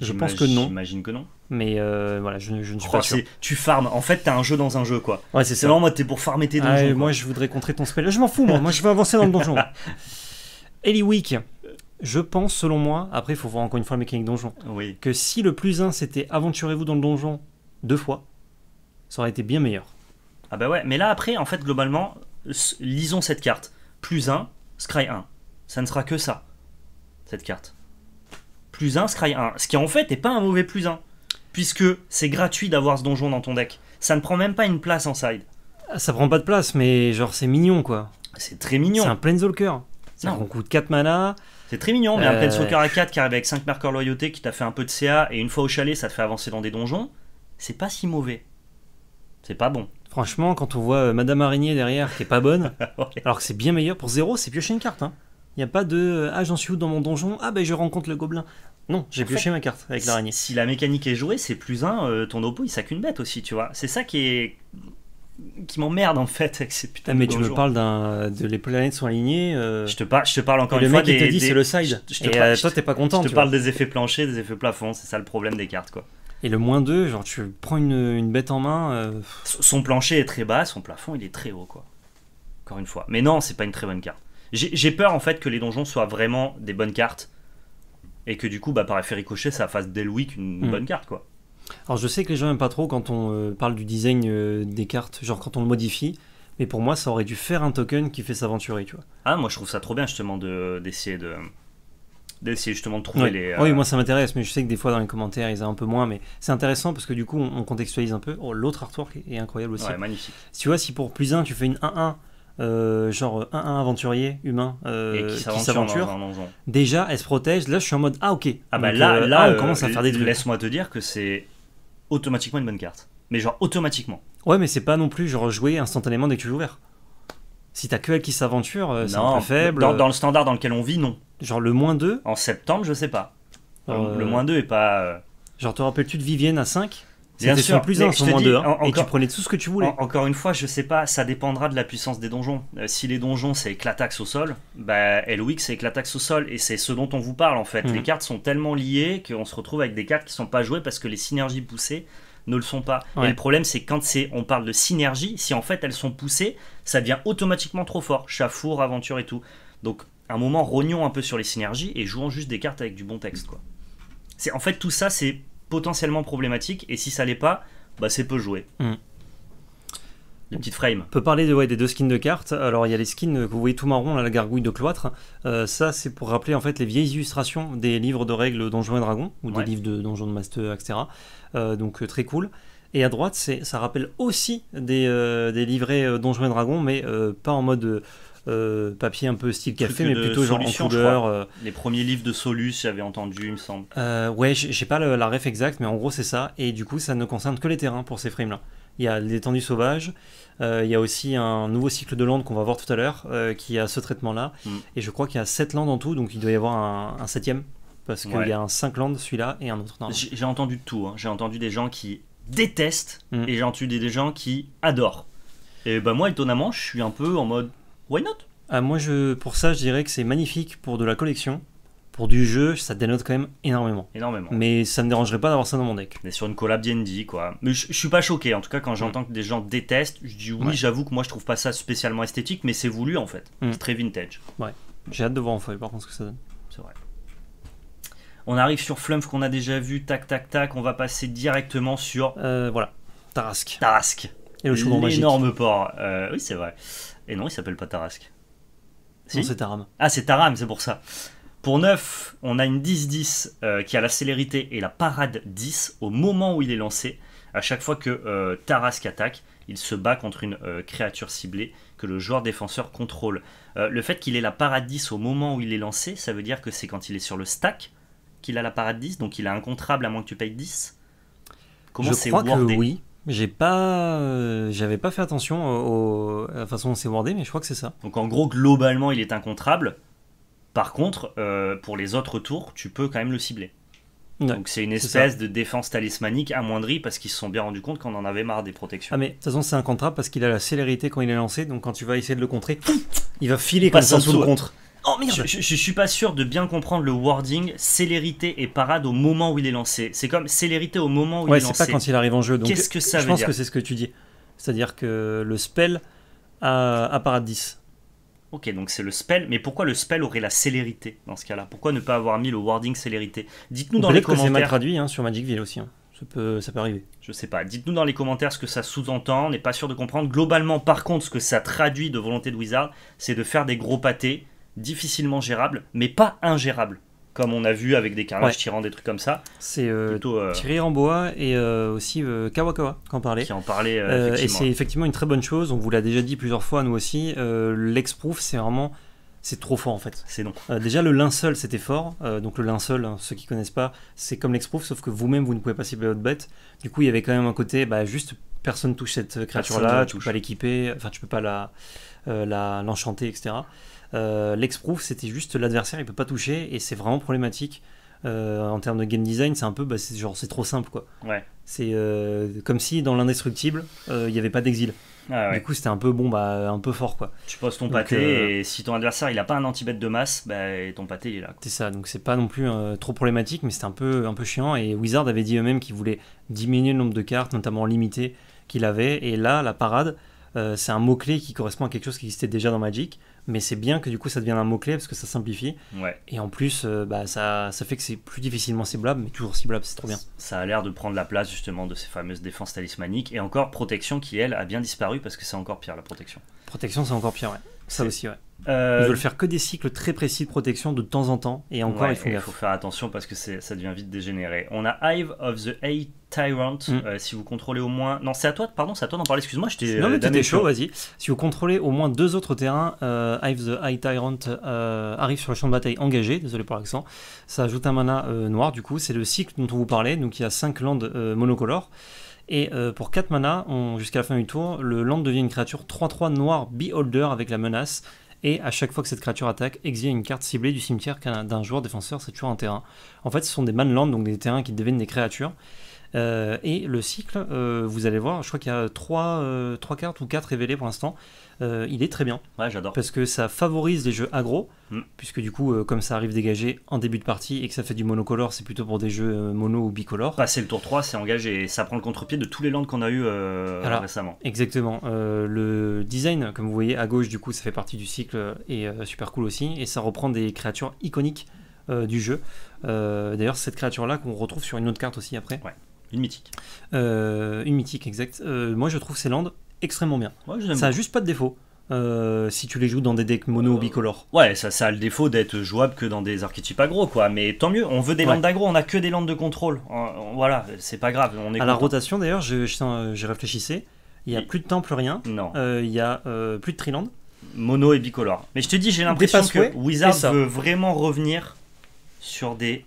je pense que non. J'imagine que non. Mais euh, voilà, je, ne suis pas sûr. Tu farmes. En fait, t'as un jeu dans un jeu, quoi. Ouais, c'est ça. moi, t'es pour farmer tes donjons. Ah, moi, je voudrais contrer ton spell. Je m'en fous, moi. moi, je veux avancer dans le donjon. <laughs> Eliwick, Je pense, selon moi, après, il faut voir encore une fois le mécanique donjon. Oui. Que si le plus 1 c'était aventurez-vous dans le donjon deux fois, ça aurait été bien meilleur. Ah bah ouais, mais là après, en fait, globalement, lisons cette carte. Plus 1, Scry 1. Ça ne sera que ça, cette carte plus 1, Ce qui en fait n'est pas un mauvais plus 1, puisque c'est gratuit d'avoir ce donjon dans ton deck. Ça ne prend même pas une place en side. Ah, ça prend pas de place, mais genre c'est mignon quoi. C'est très mignon. C'est un Planeswalker. C'est un coûte 4 mana. C'est très mignon, mais un euh. Planeswalker à 4 qui arrive avec 5 marqueurs loyauté qui t'a fait un peu de CA et une fois au chalet ça te fait avancer dans des donjons, c'est pas si mauvais. C'est pas bon. Franchement, quand on voit euh, Madame Araignée derrière qui est pas bonne, <laughs> alors que c'est bien meilleur pour zéro, c'est piocher une carte. Hein. Il n'y a pas de euh, Ah, j'en suis où dans mon donjon Ah, ben je rencontre le gobelin. Non, j'ai pioché ma carte avec l'araignée. Si, la mécanique est jouée, c'est plus un, euh, ton oppo il sac une bête aussi, tu vois. C'est ça qui est qui m'emmerde en fait avec ces putains ah, mais tu me parles d'un de les planètes sont alignées euh, je te parle je parle encore une fois des, te dit c'est le side je, te pas content je te parle des effets planchers des effets plafonds c'est ça le problème des cartes quoi et le moins 2 genre tu prends une, bête en main son plancher est très bas son plafond il est très haut quoi encore une fois mais non c'est pas une très bonne carte j'ai peur en fait que les donjons soient vraiment des bonnes cartes et que du coup, bah, par effet ricochet, ça fasse dès le week une mm. bonne carte quoi. Alors je sais que les gens n'aiment pas trop quand on euh, parle du design euh, des cartes, genre quand on le modifie, mais pour moi ça aurait dû faire un token qui fait s'aventurer, tu vois. Ah moi je trouve ça trop bien justement d'essayer de d'essayer justement de trouver les... Oui euh, moi ça m'intéresse, mais je sais que des fois dans les commentaires ils ont un peu moins, mais c'est intéressant parce que du coup on, contextualise un peu. Oh, L'autre artwork est incroyable aussi. Ouais magnifique. tu vois si pour plus 1 tu fais une 1-1 euh, genre euh, un, aventurier humain euh, qui s'aventure, déjà elle se protège. Là, je suis en mode ah ok. Ah bah là, là, ah, on commence à faire des trucs. Laisse-moi te dire que c'est automatiquement une bonne carte. Mais genre automatiquement. Ouais, mais c'est pas non plus genre jouer instantanément dès que tu joues Si t'as que elle qui s'aventure, c'est un faible. Dans, le standard dans lequel on vit, non. Genre le moins 2 En septembre, je sais pas. Le moins 2 est pas. Genre, te rappelles-tu de Vivienne à 5 Bien sûr, plus moins hein. et tu prenais tout ce que tu voulais. encore une fois, je sais pas, ça dépendra de la puissance des donjons. Euh, si les donjons c'est éclataxe au sol, bah, LOX c'est éclataxe au sol, et c'est ce dont on vous parle en fait. Hmm. Les cartes sont tellement liées qu'on se retrouve avec des cartes qui sont pas jouées parce que les synergies poussées ne le sont pas. Et le problème, c'est quand c'est, on parle de synergies si en fait elles sont poussées, ça devient automatiquement trop fort. Chafour, aventure et tout. Donc, un moment, rognons un peu sur les synergies et jouons juste des cartes avec du bon texte. Quoi. C'est, en fait, tout ça, c'est potentiellement problématique, et si ça l'est pas, bah, c'est peu joué. Mm. des Les petites frames. On peut parler de, ouais, des deux skins de cartes. Alors il y a les skins que vous voyez tout marron, là, la gargouille de cloître. Euh, ça c'est pour rappeler en fait les vieilles illustrations des livres de règles Donjons et Dragons, ou des livres de Donjons de Master, etc. Euh, donc euh, très cool. Et à droite, ça rappelle aussi des, des livrets Donjons et Dragons, mais pas en mode euh, papier un peu style café, mais plutôt genre en couleur. Euh. Les premiers livres de Solus, j'avais entendu, il me semble. Euh, ouais, j'ai pas la ref exacte, mais en gros, c'est ça. Et du coup, ça ne concerne que les terrains pour ces frames-là. Il y a l'étendue sauvage, euh, il y a aussi un nouveau cycle de landes qu'on va voir tout à l'heure, qui a ce traitement-là. Mm. Et je crois qu'il y a 7 landes en tout, donc il doit y avoir un, septième. Parce qu'il y a un 5 landes, celui-là, et un autre. J'ai entendu de tout. Hein. J'ai entendu des gens qui détestent, mm. et j'ai entendu des gens qui adorent. Et bah moi, étonnamment, je suis un peu en mode why not ah, Moi, je, pour ça, je dirais que c'est magnifique pour de la collection. Pour du jeu, ça dénote quand même énormément. Énormément. Mais ça me dérangerait pas d'avoir ça dans mon deck. Mais sur une collab D&D, quoi. Mais je, ne suis pas choqué, en tout cas, quand mm. j'entends que des gens détestent, je dis oui, j'avoue que moi, je trouve pas ça spécialement esthétique, mais c'est voulu, en fait. Mm. C'est très vintage. Ouais. J'ai hâte de voir en feuille, par contre, ce que ça donne. C'est vrai. On arrive sur Flumph qu'on a déjà vu, tac, tac, tac. On va passer directement sur... Euh, voilà. Tarasque. Tarasque. Et le chaudron magique. L'énorme port. Euh, oui, c'est vrai. Et non, il s'appelle pas Tarasque. non, c'est Taram. Ah, c'est Taram, c'est pour ça. Pour 9, on a une 10-10 euh, qui a la célérité et la parade 10 au moment où il est lancé. À chaque fois que euh, Tarasque attaque, il se bat contre une euh, créature ciblée que le joueur défenseur contrôle. le fait qu'il ait la parade 10 au moment où il est lancé, ça veut dire que c'est quand il est sur le stack qu'il a la parade 10, donc il a un contrable à moins que tu payes 10 Comment Je crois que oui. Euh, j'avais pas fait attention à la façon dont c'est wordé, mais je crois que c'est ça. Donc en gros, globalement, il est incontrable. Par contre, euh, pour les autres tours, tu peux quand même le cibler. Donc c'est une espèce de défense talismanique amoindrie parce qu'ils se sont bien rendu compte qu'on en avait marre des protections. Ah mais de toute façon c'est incontrable parce qu'il a la célérité quand il est lancé, donc quand tu vas essayer de le contrer, il va filer comme ça sous contre. Oh, je, suis pas sûr de bien comprendre le wording célérité et parade au moment où il est lancé. C'est comme célérité au moment où il est lancé. c'est pas quand il arrive en jeu. qu'est-ce que ça veut dire Je pense que c'est ce que tu dis. C'est-à-dire que le spell a, a parade 10. Ok, donc c'est le spell, mais pourquoi le spell aurait la célérité dans ce cas-là Pourquoi ne pas avoir mis le wording célérité Dites-nous dans les commentaires. vous c'est mal traduit hein, sur Magicville aussi. Hein. Ça peut, ça peut, arriver. Je sais pas. Dites-nous dans les commentaires ce que ça sous-entend. On n'est pas sûr de comprendre. Globalement, par contre, ce que ça traduit de volonté de Wizard, c'est de faire des gros pâtés difficilement gérable, mais pas ingérable, comme on a vu avec des carnages tirant des trucs comme ça. C'est tout tirer en bois et euh, aussi euh, Kawakawa qui en euh, et c'est effectivement une très bonne chose, on vous l'a déjà dit plusieurs fois, nous aussi. L'exproof, c'est vraiment c'est trop fort en fait. C'est non. Euh, déjà le linceul c'était fort. Euh, donc le linceul, hein, ceux qui connaissent pas, c'est comme l'exproof sauf que vous-même vous ne pouvez pas cibler votre bête. Du coup il y avait quand même un côté bah, juste personne touche cette créature là, tu peux pas l'équiper, enfin tu peux pas la euh, l'enchanter etc. l'exproof c'était juste l'adversaire il peut pas toucher et c'est vraiment problématique. en termes de game design, c'est un peu, bah, genre, c'est trop simple quoi. Ouais. C'est comme si dans l'indestructible, il n'y avait pas d'exil. Ah du coup, c'était un peu bon, bah, un peu fort quoi. Tu poses ton pâté euh, et si ton adversaire il a pas un anti-bête de masse, bah, ton pâté il est là. C'est ça, donc c'est pas non plus euh, trop problématique, mais c'était un peu, un peu chiant. Et Wizard avait dit eux-mêmes qu'ils voulaient diminuer le nombre de cartes, notamment limitées qu'il avait. Et là, la parade, euh, c'est un mot-clé qui correspond à quelque chose qui existait déjà dans Magic mais c'est bien que du coup ça devienne un mot-clé parce que ça simplifie. Et en plus, euh, bah, ça, ça fait que c'est plus difficilement ciblable, mais toujours ciblable, c'est trop bien. Ça a l'air de prendre la place justement de ces fameuses défenses talismaniques et encore protection qui, elle, a bien disparu parce que c'est encore pire la protection. Protection, c'est encore pire, ouais. Ça aussi, ouais. Euh, ils veulent faire que des cycles très précis de protection de temps en temps, et encore il faut, faire attention parce que ça devient vite dégénéré. On a Hive of the Eight Tyrant, mm. euh, si vous contrôlez au moins. Non, c'est à toi, pardon, c'est à toi d'en parler, excuse-moi, je Non, euh, mais t'étais chaud, vas-y. Si vous contrôlez au moins deux autres terrains, euh, Hive of the High Tyrant arrive sur le champ de bataille engagé, désolé pour l'accent. Ça ajoute un mana noir, du coup, c'est le cycle dont on vous parlait, donc il y a 5 landes monocolores. Et pour 4 mana, jusqu'à la fin du tour, le land devient une créature 3-3 noire Beholder avec la menace. Et à chaque fois que cette créature attaque, exile une carte ciblée du cimetière d'un joueur défenseur, c'est toujours un terrain. En fait, ce sont des manlands, donc des terrains qui deviennent des créatures. Euh, et le cycle, euh, vous allez voir, je crois qu'il y a 3, euh, cartes ou 4 révélées pour l'instant. il est très bien. Ouais, j'adore. Parce que ça favorise les jeux agro, mm. puisque du coup, comme ça arrive dégagé en début de partie et que ça fait du monocolore, c'est plutôt pour des jeux mono ou bicolore. Passer le tour 3, c'est engagé et ça prend le contre-pied de tous les landes qu'on a eu récemment. Exactement. le design, comme vous voyez à gauche, du coup, ça fait partie du cycle et super cool aussi. Et ça reprend des créatures iconiques du jeu. D'ailleurs, cette créature-là qu'on retrouve sur une autre carte aussi après. Ouais. Une mythique. Euh, une mythique, exact. Euh, moi, je trouve ces landes extrêmement bien. ça a juste pas de défaut. Euh, si tu les joues dans des decks mono ou bicolores. Ouais, ça, ça a le défaut d'être jouable que dans des archétypes agro, quoi. Mais tant mieux, on veut des landes d'agro, on a que des landes de contrôle. voilà, c'est pas grave. On est à la rotation, d'ailleurs, j'ai je, réfléchissais. Il n'y a plus de temps, plus rien. Non. il y a plus de trilandes. Mono et bicolore. Mais je te dis, j'ai l'impression que Wizard veut vraiment revenir sur des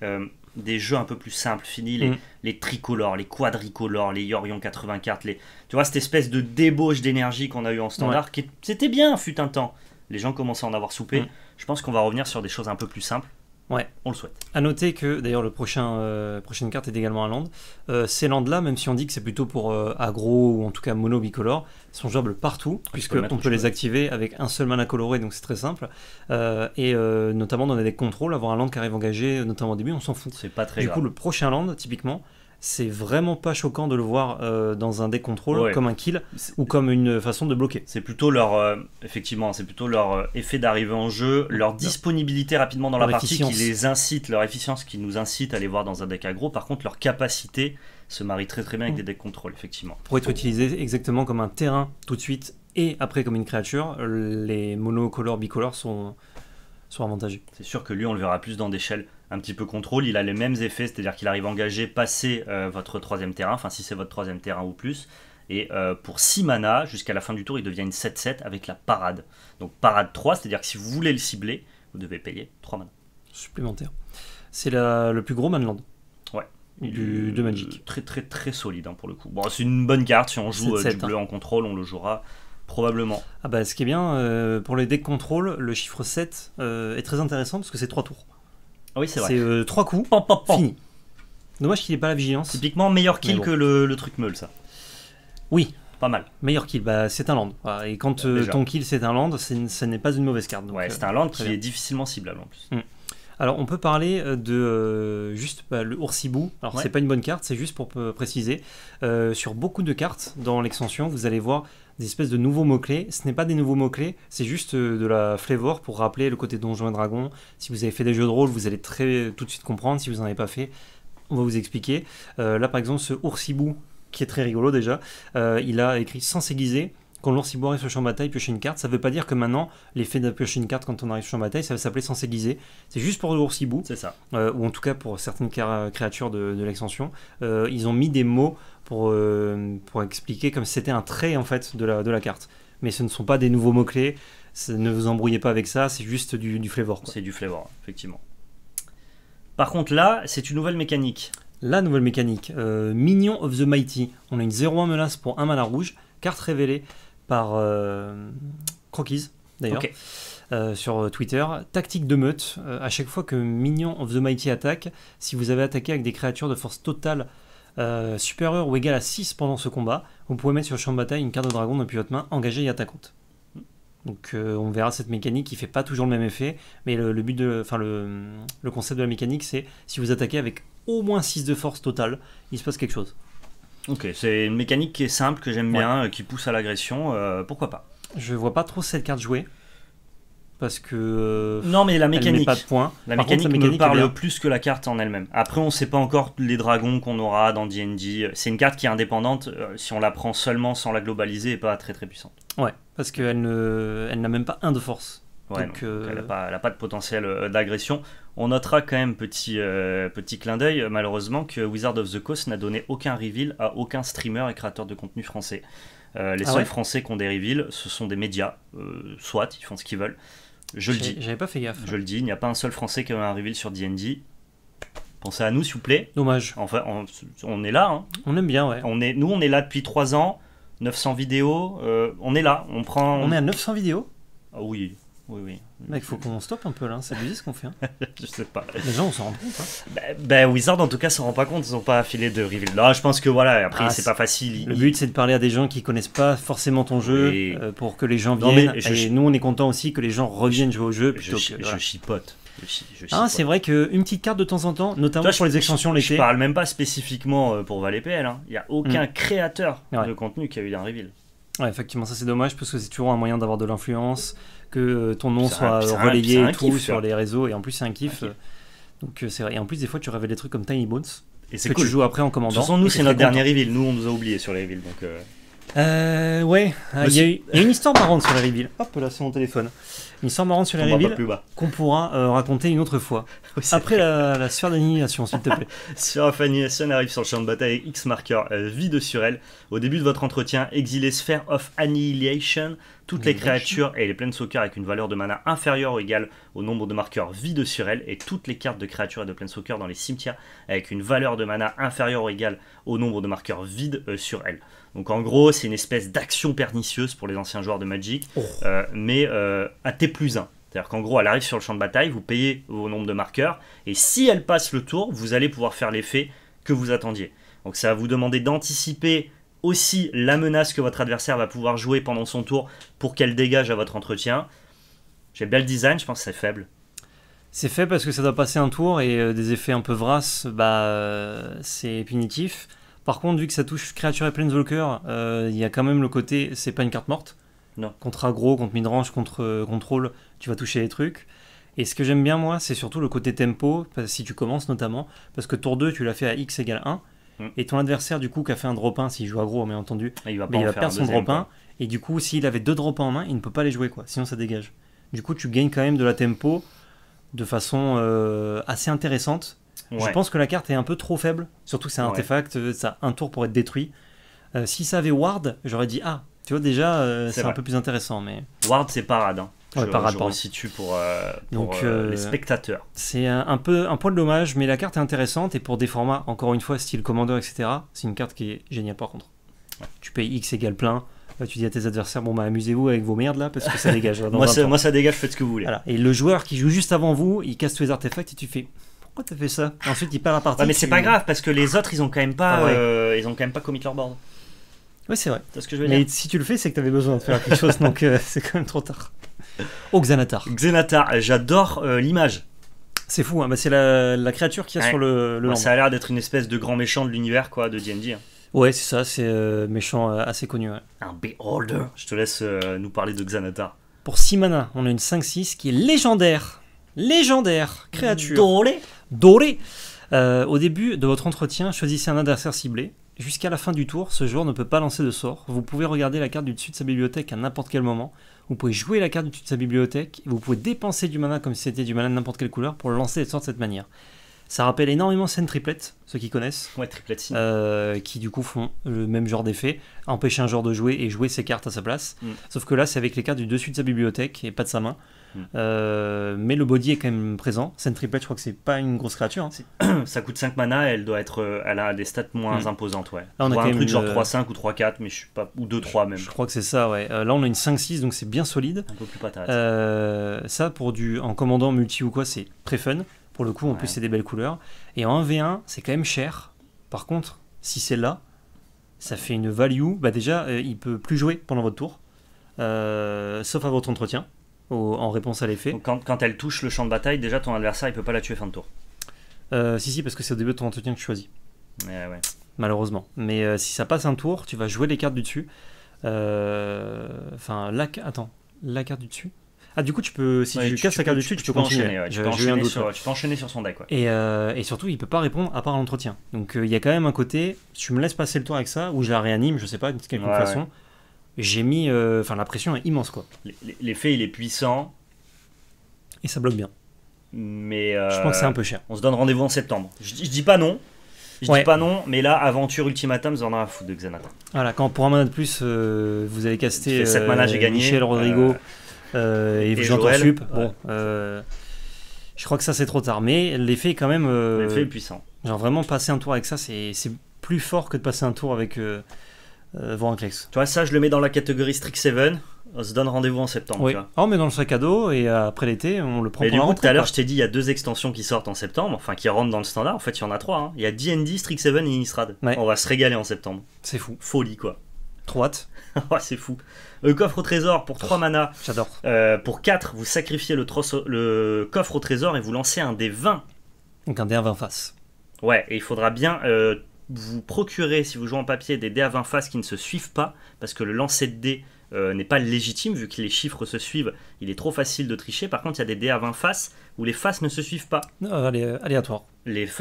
des jeux un peu plus simples, fini les, mm. les tricolores, les quadricolores, les Yorion 84, les, tu vois, cette espèce de débauche d'énergie qu'on a eu en standard, qui c'était bien, fut un temps. Les gens commençaient à en avoir soupé. Mm. Je pense qu'on va revenir sur des choses un peu plus simples. Ouais. On le souhaite. À noter que d'ailleurs la prochain euh, prochaine carte est également un land. Euh, ces lands là, même si on dit que c'est plutôt pour euh, agro ou en tout cas mono bicolore, sont jouables partout ah, puisque on peut les activer avec un seul mana coloré, donc c'est très simple. et notamment dans des contrôles, avoir un land qui arrive engagé, notamment au début, on s'en fout. C'est pas très. Du coup, le prochain land typiquement c'est vraiment pas choquant de le voir euh, dans un deck contrôle comme un kill ou comme une façon de bloquer. C'est plutôt leur euh, effectivement, hein, c'est plutôt leur euh, effet d'arrivée en jeu, leur disponibilité rapidement dans la partie qui les incite, leur efficience qui nous incite à les voir dans un deck aggro. Par contre, leur capacité se marie très très bien avec mm. des decks contrôle effectivement. Pour être utilisé exactement comme un terrain tout de suite et après comme une créature, les monocolores bicolores sont sont avantagés. C'est sûr que lui, on le verra plus dans des shells un petit peu contrôle, il a les mêmes effets, c'est-à-dire qu'il arrive à engager, passer euh, votre troisième terrain, enfin si c'est votre troisième terrain ou plus, et euh, pour 6 mana, jusqu'à la fin du tour, il devient une 7-7 avec la parade. Donc parade 3, c'est-à-dire que si vous voulez le cibler, vous devez payer 3 mana. supplémentaires. C'est le plus gros manland. Ouais. Du, de Magic. Très très très solide hein, pour le coup. Bon, c'est une bonne carte, si on joue 7 euh, hein. bleu en contrôle, on le jouera probablement. Ah bah ce qui est bien, pour les decks contrôle, le chiffre 7 est très intéressant parce que c'est 3 tours. Ah oui, c'est vrai. Euh, trois coups. Fini. Dommage qu'il n'ait pas la vigilance. Typiquement, meilleur kill que le, truc meule, ça. Oui. Pas mal. Meilleur kill, bah, c'est un land. Ah, et quand euh, ton kill c'est un land, ce n'est pas une mauvaise carte. ouais, euh, c'est un land qui est difficilement ciblable en plus. Mm. Alors, on peut parler euh, de euh, juste bah, le oursibou. Alors, c'est pas une bonne carte, c'est juste pour préciser. Euh, sur beaucoup de cartes dans l'extension, vous allez voir des espèces de nouveaux mots-clés. Ce n'est pas des nouveaux mots-clés, c'est juste de la flavor pour rappeler le côté donjon et dragon. Si vous avez fait des jeux de rôle, vous allez très tout de suite comprendre. Si vous n'en avez pas fait, on va vous expliquer. là, par exemple, ce oursibou qui est très rigolo déjà, il a écrit sans s'aiguiser quand l'ours arrive sur le champ de bataille, piocher une carte, ça ne veut pas dire que maintenant l'effet de piocher une carte quand on arrive sur le champ de bataille, ça va s'appeler sans C'est juste pour l'ours hibou. C'est ça. Euh, ou en tout cas pour certaines créatures de, l'extension. Euh, ils ont mis des mots euh, pour, expliquer comme si c'était un trait en fait de la, carte. Mais ce ne sont pas des nouveaux mots-clés. Ne vous embrouillez pas avec ça, c'est juste du, flavor. C'est du flavor, effectivement. Par contre, là, c'est une nouvelle mécanique. La nouvelle mécanique, Minion of the Mighty. On a une 0-1 menace pour un mana rouge, carte révélée par euh, Croquise, d'ailleurs. Euh, sur euh, Twitter. Tactique de meute. à chaque fois que Minion of the Mighty attaque, si vous avez attaqué avec des créatures de force totale supérieure ou égale à 6 pendant ce combat, vous pouvez mettre sur le champ de bataille une carte de dragon depuis votre main engagée et attaquante. Donc on verra cette mécanique qui fait pas toujours le même effet, mais le, but de, enfin le, le, concept de la mécanique c'est si vous attaquez avec au moins 6 de force totale, il se passe quelque chose. Ok, c'est une mécanique qui est simple, que j'aime bien, euh, qui pousse à l'agression, euh, pourquoi pas Je vois pas trop cette carte jouer. Parce que. Euh, non, mais la mécanique. pas de points. La, mécanique contre, parle plus que la carte en elle-même. Après, on sait pas encore les dragons qu'on aura dans DD. C'est une carte qui est indépendante si on la prend seulement sans la globaliser et pas très très puissante. Ouais, parce qu'elle n'a elle même pas un de force elle n'a euh, pas, de potentiel euh, d'agression. On notera quand même, petit, euh, petit clin d'œil, malheureusement, que Wizard of the Coast n'a donné aucun reveal à aucun streamer et créateur de contenu français. les ah seuls Français qui ont des reveals, ce sont des médias. soit, ils font ce qu'ils veulent. Je le dis. J'avais pas fait gaffe. Je le dis, il n'y a pas un seul Français qui a un reveal sur D&D. Pensez à nous, s'il vous plaît. Dommage. Enfin, on, on est là. Hein. On aime bien, ouais. On est, nous, on est là depuis 3 ans. 900 vidéos. on est là. On prend. On est à 900 vidéos ah oui, oui, oui. Mec, faut qu'on stoppe un peu là, hein. c'est bizarre ce qu'on fait. Hein. <laughs> je sais pas. Les gens, on s'en rend compte. Hein. Bah, bah, Wizard, en tout cas, s'en rend pas compte, ils ont pas affilé de reveal. Non, je pense que voilà, après, ah, c'est pas facile. Le but, c'est de parler à des gens qui connaissent pas forcément ton jeu euh, pour que les gens viennent. Et nous, on est content aussi que les gens reviennent jouer au jeu plutôt je... que. Je chipote. ah, c'est vrai qu'une petite carte de temps en temps, notamment sur pour les extensions l'été. Je parle même pas spécifiquement euh, pour ValetPL. Il hein. n'y a aucun mm. créateur de contenu qui a eu un reveal. Ouais, effectivement, ça c'est dommage parce que c'est toujours un moyen d'avoir de l'influence que euh, ton nom soit relayé et tout sur les réseaux. Et en plus, c'est un kiff. Euh, donc, euh, c'est Et en plus, des fois, tu révèles des trucs comme Tiny Bones. Et c'est que cool. tu joues après en commandant. De façon, nous, c'est notre dernier reveal. Nous, on nous a oublié sur les reveals. Donc, euh... ouais, ah, il y, a une histoire marrante sur les reveals. <laughs> Hop là, c'est mon téléphone. Une histoire marrante sur les reveals qu'on pourra raconter une autre fois. <laughs> Après la, sphère d'annihilation, s'il te plaît. <laughs> sphère d'annihilation arrive sur le champ de bataille X-Marker, vide sur elle. Au début de votre entretien, exilé, Sphere of Annihilation toutes les créatures et les soccer avec une valeur de mana inférieure ou égale au nombre de marqueurs vides sur elles. et toutes les cartes de créatures et de soccer dans les cimetières avec une valeur de mana inférieure ou égale au nombre de marqueurs vides euh, sur elles. Donc en gros, c'est une espèce d'action pernicieuse pour les anciens joueurs de Magic, oh. euh, mais euh, à T plus 1. C'est-à-dire qu'en gros, elle arrive sur le champ de bataille, vous payez vos nombres de marqueurs, et si elle passe le tour, vous allez pouvoir faire l'effet que vous attendiez. Donc ça va vous demander d'anticiper aussi la menace que votre adversaire va pouvoir jouer pendant son tour pour qu'elle dégage à votre entretien. J'ai bien design, je pense que c'est faible. C'est fait parce que ça doit passer un tour et euh, des effets un peu vras, bah, euh, c'est punitif. Par contre, vu que ça touche créature et Planeswalker, euh, il y a quand même le côté c'est pas une carte morte. Non. Contre aggro, contre midrange, contre contrôle, tu vas toucher les trucs. Et ce que j'aime bien moi, c'est surtout le côté tempo, si tu commences notamment, parce que tour 2, tu l'as fait à x égale 1. Mm. Et ton adversaire, du coup, qui a fait un drop 1, s'il joue agro bien entendu, ah, il va, perdre son drop 1. Et du coup, s'il avait deux 1 en main, il ne peut pas les jouer, quoi. Sinon, ça dégage. Du coup, tu gagnes quand même de la tempo de façon euh, assez intéressante. Je pense que la carte est un peu trop faible, surtout que c'est un artefact, euh, ça a un tour pour être détruit. Euh, si ça avait Ward, j'aurais dit ah, tu vois déjà, c'est un peu plus intéressant. Mais Ward, c'est parade. Hein par rapport. pour, euh, pour euh, euh, les spectateurs. C'est un, peu un point de dommage, mais la carte est intéressante et pour des formats, encore une fois, style commandeur, etc., c'est une carte qui est géniale par contre. Tu payes X égale plein, bah, tu dis à tes adversaires bon bah amusez-vous avec vos merdes là parce que ça <laughs> dégage. moi, ça, moi, ça, dégage, faites ce que vous voulez. Et le joueur qui joue juste avant vous, il casse tous les artefacts et tu fais pourquoi t'as fait ça Ensuite il part la partie. mais c'est pas grave parce que les autres ils ont quand même pas ah ils ont quand même pas leur board. Oui c'est vrai. Ce que je veux si tu le fais c'est que t'avais besoin de faire <laughs> quelque chose donc c'est quand même trop tard au oh, Xanatar. Xanatar, j'adore euh, l'image. C'est fou, hein, bah, c'est la, créature qui y a sur le, Ça a l'air d'être une espèce de grand méchant de l'univers quoi, de D&D. Hein. Ouais, c'est ça, c'est euh, méchant euh, assez connu. Un Beholder. Je te laisse nous parler de Xanatar. Pour 6 mana, on a une 5-6 qui est légendaire. Légendaire créature. Doré. Doré. au début de votre entretien, choisissez un adversaire ciblé. Jusqu'à la fin du tour, ce joueur ne peut pas lancer de sort. Vous pouvez regarder la carte du dessus de sa bibliothèque à n'importe quel moment. Vous pouvez jouer la carte du dessus de sa bibliothèque. Et vous pouvez dépenser du mana comme si c'était du mana de n'importe quelle couleur pour le lancer et sorts de cette manière. Ça rappelle énormément scène triplette, ceux qui connaissent. Ouais, triplette, euh, qui du coup font le même genre d'effet, empêcher un joueur de jouer et jouer ses cartes à sa place. Mm. Sauf que là, c'est avec les cartes du dessus de sa bibliothèque et pas de sa main. Mm. Euh, mais le body est quand même présent. Sentry je crois que c'est pas une grosse créature. Hein. <clears throat> Ça coûte 5 mana, elle doit être, euh, elle a des stats moins mm. imposantes, Là, on a un truc genre 3-5 euh, ou 3-4, mais je suis pas ou 2-3 même. Je crois que c'est ça, ouais. là, on a une 5-6, donc c'est bien solide. ça pour du en commandant multi ou quoi, c'est très fun. Pour le coup, en plus, c'est des belles couleurs. Et en 1v1, c'est quand même cher. Par contre, si c'est là, ça fait une value. Bah déjà, il peut plus jouer pendant votre tour, sauf à votre entretien en réponse à l'effet. Quand, quand, elle touche le champ de bataille, déjà ton adversaire il peut pas la tuer fin de tour. Euh, si, si, parce que c'est au début de ton entretien que tu choisis. Eh Malheureusement. Mais euh, si ça passe un tour, tu vas jouer les cartes du dessus. Euh, enfin, la... Attends, la carte du dessus ah, du coup, tu peux, si tu, casses la carte du dessus, tu, peux Enchaîner, tu, peux enchaîner sur, son deck. Et, surtout, il peut pas répondre à part l'entretien. Donc, il y a quand même un côté, tu me laisses passer le tour avec ça, ou je la réanime, je sais pas, de quelque façon j'ai mis. Euh, enfin, la pression est immense, quoi. L'effet, il est puissant. Et ça bloque bien. Mais. je pense que c'est euh, un peu cher. On se donne rendez-vous en septembre. Je, dis pas non, je dis pas non, mais là, Aventure Ultimatum, vous en avez à foutre de Xanatar. Voilà, quand pour un mana de plus, euh, vous avez casté 7 j'ai gagné, Michel Rodrigo et, vous j'entends Bon, je crois que ça, c'est trop tard, mais l'effet est quand même. l'effet est puissant. Genre, vraiment, passer un tour avec ça, c'est plus fort que de passer un tour avec euh, un Tu vois, ça, je le mets dans la catégorie Strict 7. On se donne rendez-vous en septembre. On Tu vois. Oh, dans le sac à dos et après l'été, on le prend. Mais du coup, tout à l'heure, je t'ai dit, il y a deux extensions qui sortent en septembre, enfin qui rentrent dans le standard. En fait, il y en a trois. Hein. Il y a D&D, Strict 7 et Innistrad. On va se régaler en septembre. C'est fou. Folie, quoi. Trois. <laughs> c'est fou. Le euh, coffre au trésor pour 3 manas. J'adore. Euh, pour 4, vous sacrifiez le, le, coffre au trésor et vous lancez un des 20. Donc un des 20 face. Ouais, et il faudra bien euh, vous procurez, si vous jouez en papier, des dés à 20 faces qui ne se suivent pas, parce que le lancer de dés euh, n'est pas légitime, vu que les chiffres se suivent, il est trop facile de tricher. Par contre, il y a des dés à 20 faces où les faces ne se suivent pas. Euh, euh,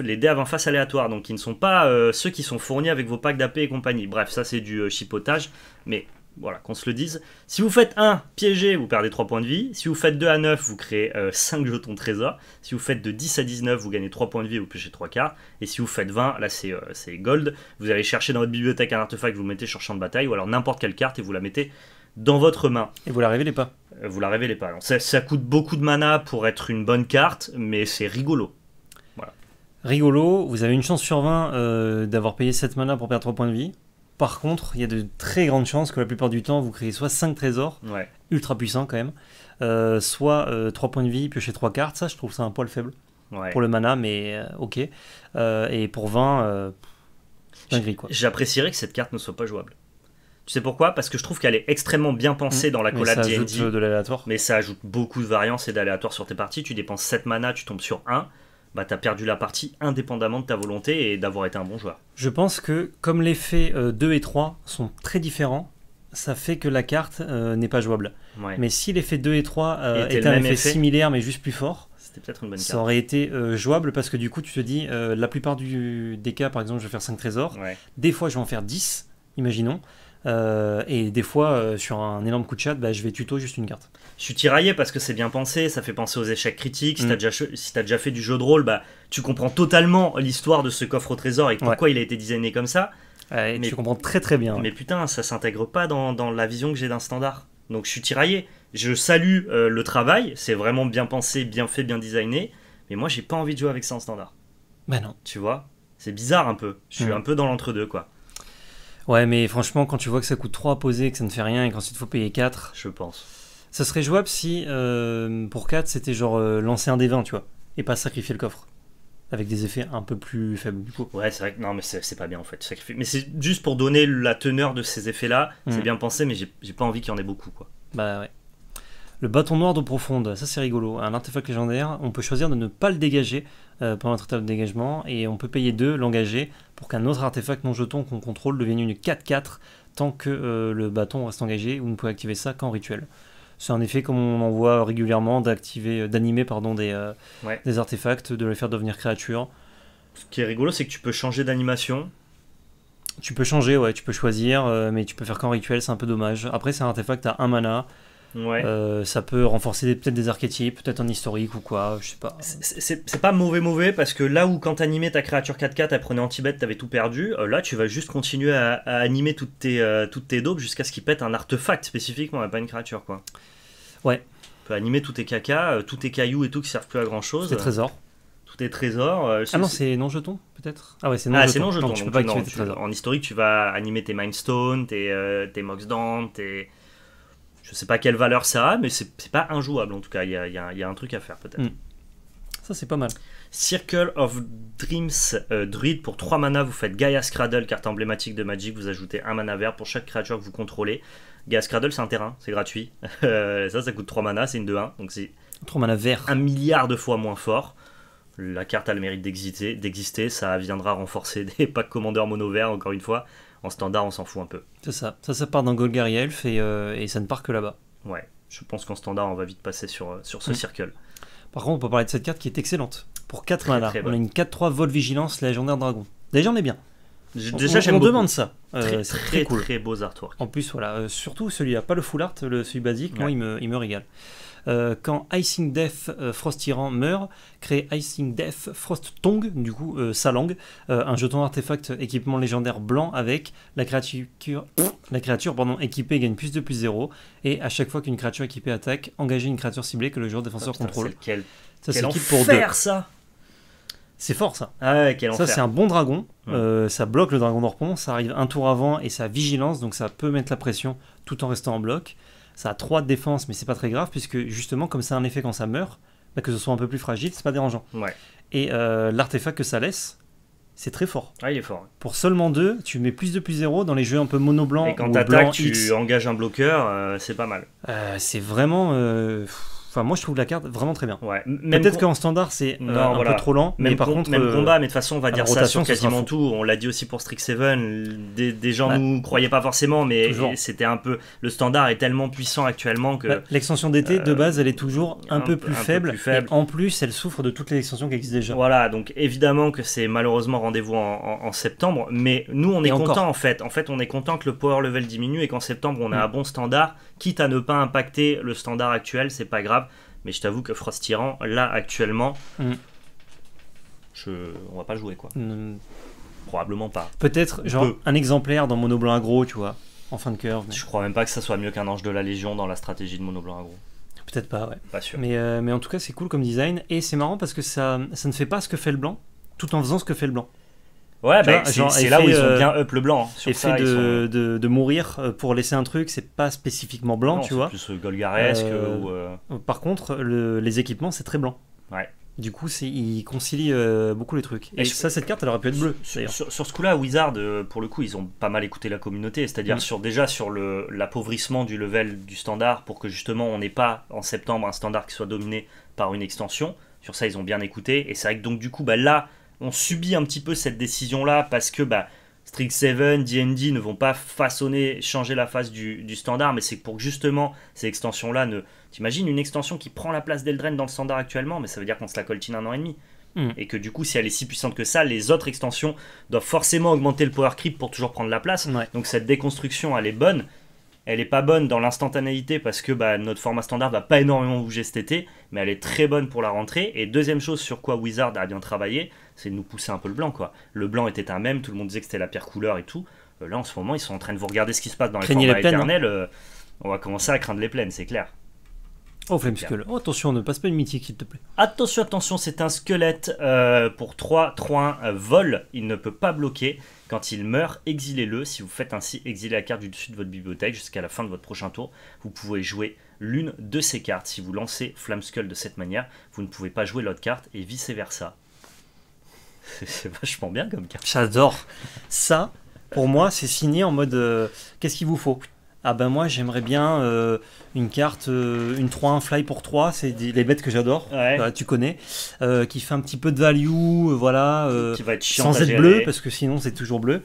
les, dés à 20 faces aléatoires, donc qui ne sont pas ceux qui sont fournis avec vos packs d'AP et compagnie. Bref, ça c'est du chipotage, mais voilà, qu'on se le dise. Si vous faites 1 piégé, vous perdez 3 points de vie. Si vous faites 2 à 9, vous créez 5 euh, jetons trésor. Si vous faites de 10 à 19, vous gagnez 3 points de vie et vous pêchez 3 cartes. Et si vous faites 20, là euh, c'est gold. Vous allez chercher dans votre bibliothèque un artefact, vous le mettez sur champ de bataille ou alors n'importe quelle carte et vous la mettez dans votre main. Et vous la révélez pas. Euh, vous la révélez pas. Alors, ça, coûte beaucoup de mana pour être une bonne carte, mais c'est rigolo. Voilà. Rigolo, vous avez une chance sur 20 d'avoir payé 7 mana pour perdre 3 points de vie. Par contre, il y a de très grandes chances que la plupart du temps, vous créez soit 5 trésors, ultra puissants quand même, euh, soit 3 euh, points de vie, piocher 3 cartes. Ça, je trouve ça un poil faible pour le mana, mais euh, ok. et pour 20, J'apprécierais que cette carte ne soit pas jouable. Tu sais pourquoi Parce que je trouve qu'elle est extrêmement bien pensée mmh. dans la collab D&D. Mais ça ajoute beaucoup de variance et d'aléatoire sur tes parties. Tu dépenses 7 mana, tu tombes sur 1 bah, tu as perdu la partie indépendamment de ta volonté et d'avoir été un bon joueur. Je pense que comme l'effet euh, 2 et 3 sont très différents, ça fait que la carte euh, n'est pas jouable. Mais si l'effet 2 et 3 euh, était, un effet, similaire mais juste plus fort, ça aurait été jouable parce que du coup tu te dis, la plupart des cas par exemple je vais faire 5 trésors, des fois je vais en faire 10, imaginons, et des fois sur un énorme coup de chat bah, je vais tuto juste une carte je suis tiraillé parce que c'est bien pensé, ça fait penser aux échecs critiques. Si mm. t'as déjà, déjà fait du jeu de rôle, bah, tu comprends totalement l'histoire de ce coffre au trésor et pourquoi il a été designé comme ça. mais, tu comprends très très bien. Mais putain, ça s'intègre pas dans, la vision que j'ai d'un standard. Donc je suis tiraillé. Je salue euh, le travail, c'est vraiment bien pensé, bien fait, bien designé. Mais moi, j'ai pas envie de jouer avec ça en standard. Bah non. Tu vois C'est bizarre un peu. Je suis mm. un peu dans l'entre-deux, quoi. Ouais, mais franchement, quand tu vois que ça coûte 3 à poser, que ça ne fait rien et qu'ensuite faut payer 4. Je pense. Ça serait jouable si, euh, pour 4, c'était genre euh, lancer un des 20, tu vois, et pas sacrifier le coffre. Avec des effets un peu plus faibles, du coup. Ouais, c'est vrai que non, mais c'est pas bien en fait. Mais c'est juste pour donner la teneur de ces effets-là. C'est mm. bien pensé, mais j'ai pas envie qu'il y en ait beaucoup, quoi. Bah ouais. Le bâton noir d'eau profonde, ça c'est rigolo. Hein, un artefact légendaire, on peut choisir de ne pas le dégager euh, pendant notre table de dégagement et on peut payer 2, l'engager, pour qu'un autre artefact non jeton qu'on contrôle devienne une 4-4 tant que le bâton reste engagé ou ne peut activer ça qu'en rituel c'est un effet comme on en voit régulièrement d'activer, euh, d'animer pardon des, euh, des artefacts, de les faire devenir créatures. Ce qui est rigolo, c'est que tu peux changer d'animation. Tu peux changer, ouais, tu peux choisir, euh, mais tu peux faire qu'en rituel, c'est un peu dommage. Après, c'est un artefact à un mana. Ouais. Euh, ça peut renforcer peut-être des archétypes, peut-être un historique ou quoi, je sais pas. C'est pas mauvais mauvais parce que là où quand t'animais ta créature 4 k elle prenait anti t'avais tout perdu, euh, là tu vas juste continuer à, animer toutes tes, euh, toutes tes dopes jusqu'à ce qu'il pète un artefact spécifiquement pas une créature quoi. Ouais. Tu peux animer tous tes caca, tous tes cailloux et tout qui servent plus à grand chose. Tous tes trésors. Tous tes trésors. ah non, c'est non jetons peut-être Ah ouais, c'est ah, non ah, tu peux pas En historique, tu vas animer tes Mindstone, tes, tes dents tes je sais pas quelle valeur ça a, mais c'est pas injouable en tout cas. Il y a, un truc à faire peut-être. Mm. Ça, c'est pas mal. Circle of Dreams euh, Druid pour 3 mana, vous faites Gaia Scraddle, carte emblématique de Magic, vous ajoutez un mana vert pour chaque créature que vous contrôlez. Gaia Scraddle, c'est un terrain, c'est gratuit. <laughs> ça, ça coûte 3 mana, c'est une 2-1, donc c'est 3 mana vert. Un milliard de fois moins fort. La carte a le mérite d'exister, ça viendra renforcer <laughs> des packs commandeurs mono vert, encore une fois. En standard, on s'en fout un peu. C'est ça. Ça, ça part dans Golgari Elf et, euh, ça ne part que là-bas. Ouais. Je pense qu'en standard, on va vite passer sur, euh, sur ce mm. circle. Par contre, on peut parler de cette carte qui est excellente. Pour 4 manas, on a une 4-3 Vol Vigilance légendaire dragon. Déjà, on est bien. déjà, on, on demande ça. Euh, c'est très, très, très, très beaux En plus, voilà, surtout celui-là, pas le full art, le, celui basique, moi, il me, il me régale. Euh, quand Icing Death euh, frost tyran meurt, crée Icing Death Frost Tongue, du coup euh, sa langue, un jeton artefact équipement légendaire blanc avec la créature, la créature équipée gagne plus de plus 0 et à chaque fois qu'une créature équipée attaque, engagez une créature ciblée que le joueur défenseur ah, contrôle. ça pour ça c'est fort ça. Ah ça c'est un bon dragon. ça bloque le dragon d'Orpon. Ça arrive un tour avant et ça vigilance, donc ça peut mettre la pression tout en restant en bloc ça a 3 de défense, mais c'est pas très grave, puisque justement, comme ça a un effet quand ça meurt, bah, que ce soit un peu plus fragile, c'est pas dérangeant. Et euh, l'artefact que ça laisse, c'est très fort. Ah, il est fort. Pour seulement 2, tu mets plus de plus 0 dans les jeux un peu mono blanc. Et quand attaques, tu engages un bloqueur, euh, c'est pas mal. Euh, c'est vraiment. Enfin, moi, je trouve la carte vraiment très bien. Ouais. Peut-être qu'en standard, c'est euh, un peu trop lent. mais par contre, même euh, combat, mais de toute façon, on va dire ça sur quasiment tout. On l'a dit aussi pour Strix 7 Des, gens ne nous croyaient pas forcément, mais c'était un peu. Le standard est tellement puissant actuellement que. Bah, l'extension d'été, de euh, base, elle est toujours un, peu, plus, faible, en plus, elle souffre de toutes les extensions qui existent déjà. Voilà, donc évidemment que c'est malheureusement rendez-vous en, septembre. Mais nous, on est content en fait. En fait, on est content que le power level diminue et qu'en septembre, on a mm. un bon standard quitte à ne pas impacter le standard actuel, c'est pas grave. Mais je t'avoue que Frost là actuellement, mm. je... on va pas jouer quoi. Mm. Probablement pas. Peut-être genre un exemplaire dans mono blanc tu vois, en fin de curve. Je crois même pas que ça soit mieux qu'un ange de la Légion dans la stratégie de mono blanc Peut-être pas, ouais. Pas sûr. Mais, euh, mais en tout cas, c'est cool comme design. Et c'est marrant parce que ça, ça ne fait pas ce que fait le blanc, tout en faisant ce que fait le blanc. Ouais, ben, c'est là où ils ont euh, bien up le blanc. Hein, sur effet de, mourir euh, pour laisser un truc, c'est pas spécifiquement blanc, tu vois. Plus euh, golgaresque. Par contre, les équipements, c'est très blanc. Ouais. Du coup, ils concilient beaucoup les trucs. Et, ça, cette carte, elle aurait pu être bleue. Sur, ce coup-là, Wizard, pour le coup, ils ont pas mal écouté la communauté. C'est-à-dire mm. sur déjà sur l'appauvrissement du level du standard pour que justement on n'ait pas en septembre un standard qui soit dominé par une extension. Sur ça, ils ont bien écouté. Et c'est vrai que donc du coup, bah, là, on subit un petit peu cette décision-là parce que bah, Strict 7, dND ne vont pas façonner, changer la face du, standard, mais c'est pour que justement ces extensions-là ne... T'imagines une extension qui prend la place d'Eldraine dans le standard actuellement, mais ça veut dire qu'on se la coltine un an et demi. Hmm. Et que du coup, si elle est si puissante que ça, les autres extensions doivent forcément augmenter le power creep pour toujours prendre la place. Donc cette déconstruction, elle est bonne. Elle est pas bonne dans l'instantanéité parce que bah, notre format standard va pas énormément bouger cet été, mais elle est très bonne pour la rentrée. Et deuxième chose sur quoi Wizard a bien travaillé, c'est de nous pousser un peu le blanc. quoi. Le blanc était un même, tout le monde disait que c'était la pire couleur et tout. Euh, là en ce moment, ils sont en train de vous regarder ce qui se passe dans les formats hein. éternels. Euh, on va commencer à craindre les plaines, c'est clair. Oh, Flameskull. Oh, attention, ne passe pas une mythique, s'il te plaît. Attention, attention, c'est un squelette euh, pour 3, 3, 1, vol. Il ne peut pas bloquer. Quand il meurt, exilez-le. Si vous faites ainsi exiler la carte du dessus de votre bibliothèque jusqu'à la fin de votre prochain tour, vous pouvez jouer l'une de ces cartes. Si vous lancez Skull de cette manière, vous ne pouvez pas jouer l'autre carte et vice-versa. <laughs> C'est vachement bien comme carte. J'adore. Ça, pour moi, c'est signé en mode euh, qu'est-ce qu'il vous faut ah ben moi j'aimerais bien euh, une carte, euh, une 3, un fly pour 3, c'est les bêtes que j'adore, tu connais, euh, qui fait un petit peu de value, voilà, sans être bleu, parce que sinon c'est toujours bleu.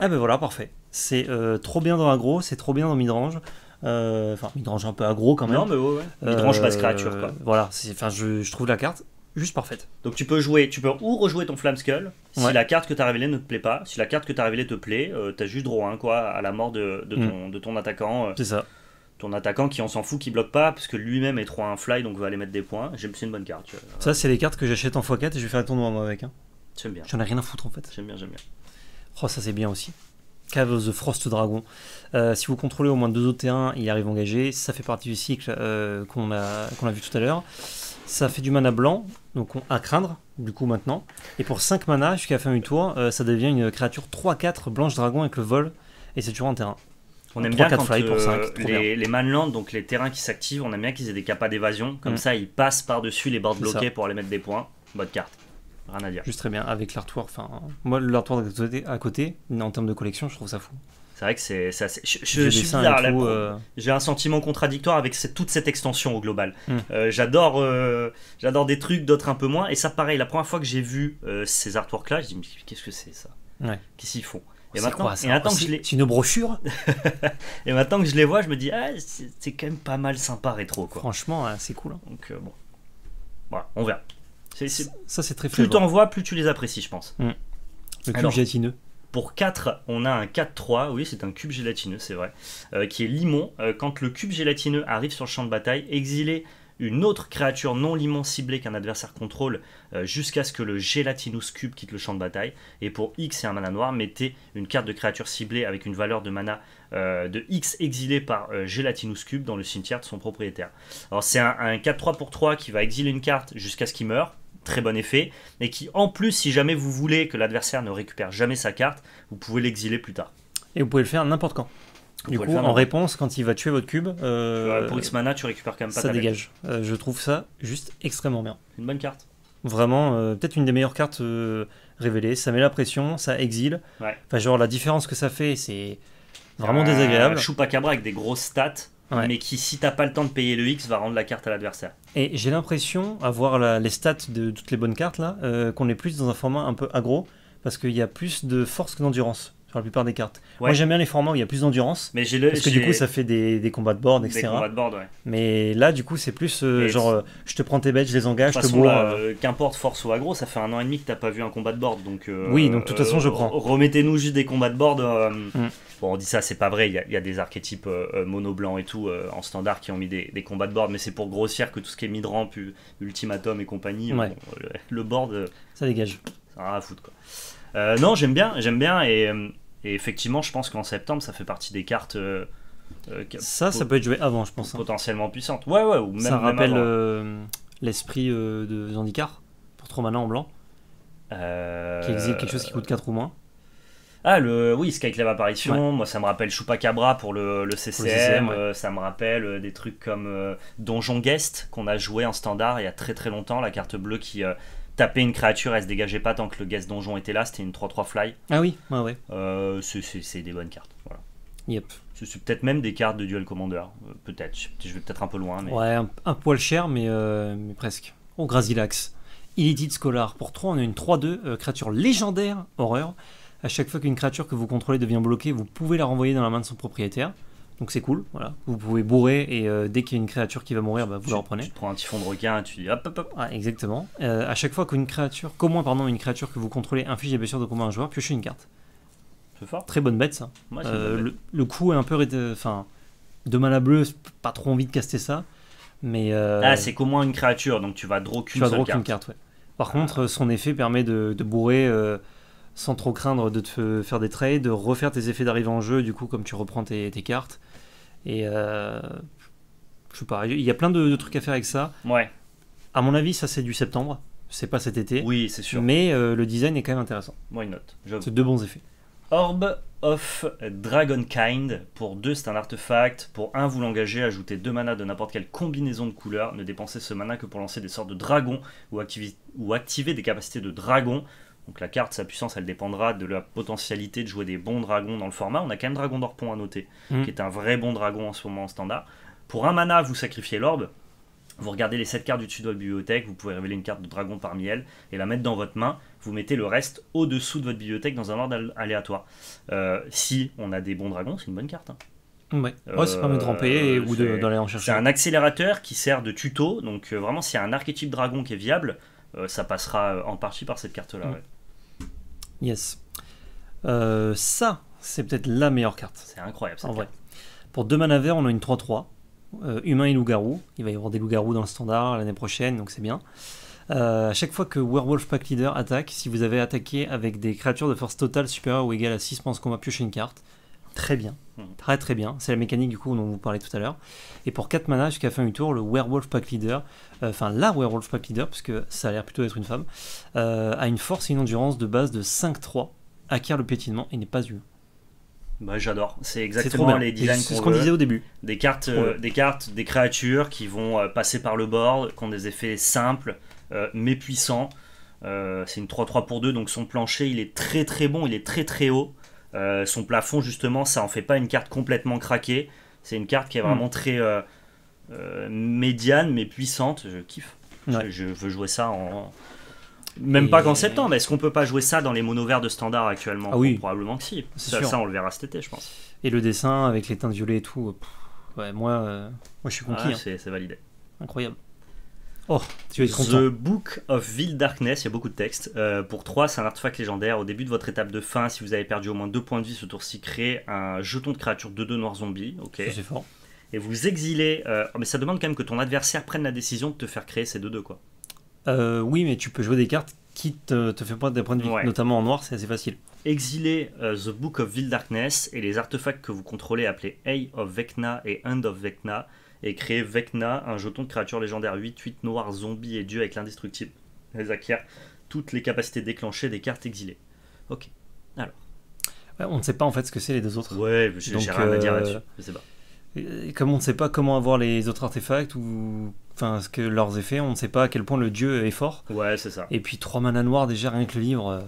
Ah ben voilà, parfait. C'est trop bien dans agro c'est trop bien dans midrange. Enfin, midrange un peu agro quand même. Non, mais ouais, midrange créature, Voilà, enfin, je trouve la carte juste parfaite. Donc tu peux jouer, tu peux ou rejouer ton Flam Skull, si la carte que tu as révélée ne te plaît pas. Si la carte que tu as révélée te plaît, euh, t'as tu as juste droit hein, quoi, à la mort de, de, mm. ton, attaquant. Euh, c'est ça. Ton attaquant qui on s'en fout, qui bloque pas, parce que lui-même est 3 1 fly, donc va aller mettre des points. J'aime, c'est une bonne carte. Ça, c'est les cartes que j'achète en x4 et je vais faire un tournoi moi avec. Hein. J'aime bien. J'en ai rien à foutre en fait. J'aime bien, j'aime bien. Oh, ça c'est bien aussi. Cave of the Frost Dragon. Euh, si vous contrôlez au moins deux autres terrains, il arrive engagé. Ça fait partie du cycle qu'on a, qu'on a vu tout à l'heure. Ça fait du mana blanc donc à craindre, du coup maintenant. Et pour 5 mana, jusqu'à la fin du tour, euh, ça devient une créature 3-4 blanche dragon avec le vol, et c'est toujours en terrain. On aime bien quand fly pour 5, euh, les, les manlands, donc les terrains qui s'activent, on aime bien qu'ils aient des capas d'évasion, comme mm. ça ils passent par-dessus les bords bloqués pour aller mettre des points. Bonne carte. Rien à dire. Juste très bien, avec l'artwork, enfin, moi l'artwork à côté, à côté, en termes de collection, je trouve ça fou. C'est vrai que c'est assez... Je, euh. J'ai un sentiment contradictoire avec toute cette extension au global. Hmm. Euh, j'adore, euh, j'adore des trucs, d'autres un peu moins. Et ça, pareil, la première fois que j'ai vu ces artworks-là, je dis mais qu'est-ce que c'est ça Qu'est-ce qu'ils font et maintenant, et que je les... une brochure <laughs> Et maintenant que je les vois, je me dis, ah, c'est quand même pas mal sympa rétro. Quoi. Franchement, c'est cool. Hein. Donc, bon. Voilà, on verra. Ça, c'est très Plus tu en vois, plus tu les apprécies, je pense. Mm. Le cul pour 4, on a un 4-3, oui c'est un cube gélatineux, c'est vrai, euh, qui est limon. Euh, quand le cube gélatineux arrive sur le champ de bataille, exiler une autre créature non limon ciblée qu'un adversaire contrôle euh, jusqu'à ce que le gélatinous Cube quitte le champ de bataille. Et pour X et un mana noir, mettez une carte de créature ciblée avec une valeur de mana de X exilée par gélatineux Cube dans le cimetière de son propriétaire. Alors c'est un, un 4-3 pour 3 qui va exiler une carte jusqu'à ce qu'il meure très bon effet, mais qui en plus, si jamais vous voulez que l'adversaire ne récupère jamais sa carte, vous pouvez l'exiler plus tard. Et vous pouvez le faire n'importe quand. du coup, en réponse, quand il va tuer votre cube, euh, pour X mana, tu récupères quand même pas ça dégage. Euh, je trouve ça juste extrêmement bien. Une bonne carte. Vraiment, euh, peut-être une des meilleures cartes révélées. Ça met la pression, ça exile. Enfin, genre la différence que ça fait, c'est vraiment désagréable. cabra avec des grosses stats mais qui, si t'as pas le temps de payer le X, va rendre la carte à l'adversaire. Et j'ai l'impression, à voir les stats de toutes les bonnes cartes là, euh, qu'on est plus dans un format un peu agro, parce qu'il y a plus de force que d'endurance sur la plupart des cartes. Moi j'aime bien les formats où il y a plus d'endurance. Mais parce que du coup ça fait des, combats de board, etc. Mais là du coup c'est plus euh, genre euh, je te prends tes bêtes, je les engage, je te Qu'importe force ou aggro, ça fait un an et demi que t'as pas vu un combat de board donc. oui donc de toute façon je prends. Remettez-nous juste des combats de board. Mm on dit ça, c'est pas vrai, il y, a, des archétypes euh, euh, mono blanc et tout euh, en standard qui ont mis des, combats de board, mais c'est pour grossière que tout ce qui est mid-ramp, ultimatum et compagnie, le, board. ça dégage. Ça a à quoi. non, j'aime bien, j'aime bien, et, effectivement, je pense qu'en septembre, ça fait partie des cartes. ça, ça peut être joué avant, je pense. Hein. Potentiellement puissante. Ouais, ou même. Ça rappelle hein. l'esprit de Zandikar, pour trop malin en blanc. qui exige quelque chose qui coûte 4 ou moins. Ah, le, oui, Skyclave Apparition, moi ça me rappelle Chupacabra pour le, le CCM, euh, ça me rappelle euh, des trucs comme euh, Donjon Guest qu'on a joué en standard il y a très très longtemps, la carte bleue qui tapait une créature, elle se dégageait pas tant que le Guest Donjon était là, c'était une 3-3 fly. Ah oui, ouais, c'est des bonnes cartes, voilà. Yep. C'est peut-être même des cartes de Duel Commander, peut-être, je vais peut-être un peu loin. Ouais, un, poil cher, mais, mais presque. Oh, Grasilax. Illidid Scholar, pour 3, on a une 3-2, créature légendaire, horreur. À chaque fois qu'une créature que vous contrôlez devient bloquée, vous pouvez la renvoyer dans la main de son propriétaire. Donc c'est cool, voilà. Vous pouvez bourrer et euh, dès qu'il y a une créature qui va mourir, bah, vous la reprenez. Tu prends un fond de requin tu dis hop hop hop. Ah, exactement. Euh, à chaque fois qu'une créature, comment moins pardon, une créature que vous contrôlez inflige des blessures de combat à un joueur, piochez une carte. C'est fort. Très bonne bête ça. Euh, le, coup est un peu, enfin, de mal à bleu, pas trop envie de caster ça, mais. Ah c'est qu'au moins une créature, donc tu vas draw qu'une carte. Tu vas draw carte, ouais. Par contre, son effet permet de, de bourrer sans trop craindre de te faire des trades, de refaire tes effets d'arrivée en jeu, du coup, comme tu reprends tes, cartes. Et euh, je sais pas, il y a plein de, trucs à faire avec ça. Ouais. À mon avis, ça c'est du septembre, c'est pas cet été. Oui, c'est sûr. Mais euh, le design est quand même intéressant. Moi, une note. C'est deux bons effets. Orb of Dragonkind. Pour deux, c'est un artefact. Pour un, vous l'engagez, ajoutez deux manas de n'importe quelle combinaison de couleurs. Ne dépensez ce mana que pour lancer des sorts de dragons ou, activer, ou activer des capacités de dragon. Donc la carte, sa puissance, elle dépendra de la potentialité de jouer des bons dragons dans le format. On a quand même Dragon Dorpont à noter, mm. qui est un vrai bon dragon en ce moment en standard. Pour un mana, vous sacrifiez l'orbe. Vous regardez les 7 cartes du dessus de votre bibliothèque, vous pouvez révéler une carte de dragon parmi elles et la mettre dans votre main. Vous mettez le reste au-dessous de votre bibliothèque dans un ordre aléatoire. Euh, si on a des bons dragons, c'est une bonne carte. Hein. Ouais, ça permet de euh, ramper ou d'aller en chercher. C'est un accélérateur qui sert de tuto. Donc, euh, vraiment, s'il y a un archétype dragon qui est viable, euh, ça passera euh, en partie par cette carte-là. Mm. Yes. Euh, ça, c'est peut-être la meilleure carte. C'est incroyable. en vrai. Pour deux mana on a une 3-3. humain et loup-garou. Il va y avoir des loups-garous dans le standard l'année prochaine, donc c'est bien. à chaque fois que Werewolf Pack Leader attaque, si vous avez attaqué avec des créatures de force totale supérieure ou égale à 6 pense qu'on va piocher une carte très bien. Hmm. Très très bien. C'est la mécanique du coup dont vous parlez tout à l'heure. Et pour 4 mana jusqu'à fin du tour, le Werewolf Pack Leader, euh, enfin la Werewolf Pack Leader, parce que ça a l'air plutôt d'être une femme, euh, a une force et une endurance de base de 5-3, acquiert le piétinement, et n'est pas eu Bah, j'adore. C'est exactement les designs qu'on ce qu'on disait au début. Des cartes, euh, des cartes, des créatures qui vont passer par le board, qui ont des effets simples mais puissants. c'est une 3-3 pour 2, donc son plancher il est très très bon, il est très très haut. Euh, son plafond, justement, ça en fait pas une carte complètement craquée. C'est une carte qui est hmm. vraiment très euh, euh, médiane, mais puissante. Je kiffe. Je, veux jouer ça en. Même pas qu'en septembre. Est-ce qu'on peut pas jouer ça dans les monovers verts de standard actuellement ah oui. Probablement que si. Ça, on le verra cet été, je pense. Et le dessin avec les teintes violets et tout. ouais, moi, je suis conquis. Ah, hein. C'est validé. Incroyable. Oh, tu es The Book of Ville Darkness, il y a beaucoup de textes. Euh, pour 3, c'est un artefact légendaire. Au début de votre étape de fin, si vous avez perdu au moins 2 points de vie ce tour-ci, créez un jeton de créature 2-2 noirs zombie. Ok. C'est fort. Et vous exilez. Euh, mais ça demande quand même que ton adversaire prenne la décision de te faire créer ces 2-2, quoi. Euh, oui, mais tu peux jouer des cartes qui te, te fait pas des points de vie, notamment en noir, c'est assez facile. Exilez The Book of Ville Darkness et les artefacts que vous contrôlez appelés Eye of Vecna et End of Vecna et créer Vecna, un jeton de créature légendaire 8-8 noir, zombie et dieu avec l'indestructible. Elles acquièrent toutes les capacités déclenchées des cartes exilées. Ok. Alors. on ne sait pas en fait ce que c'est les deux autres. Ouais, j'ai rien à dire euh, là-dessus. Je sais pas. comme on ne sait pas comment avoir les autres artefacts ou enfin ce que leurs effets, on ne sait pas à quel point le dieu est fort. Ouais, c'est ça. Et puis trois manas noirs déjà rien que le livre. Euh,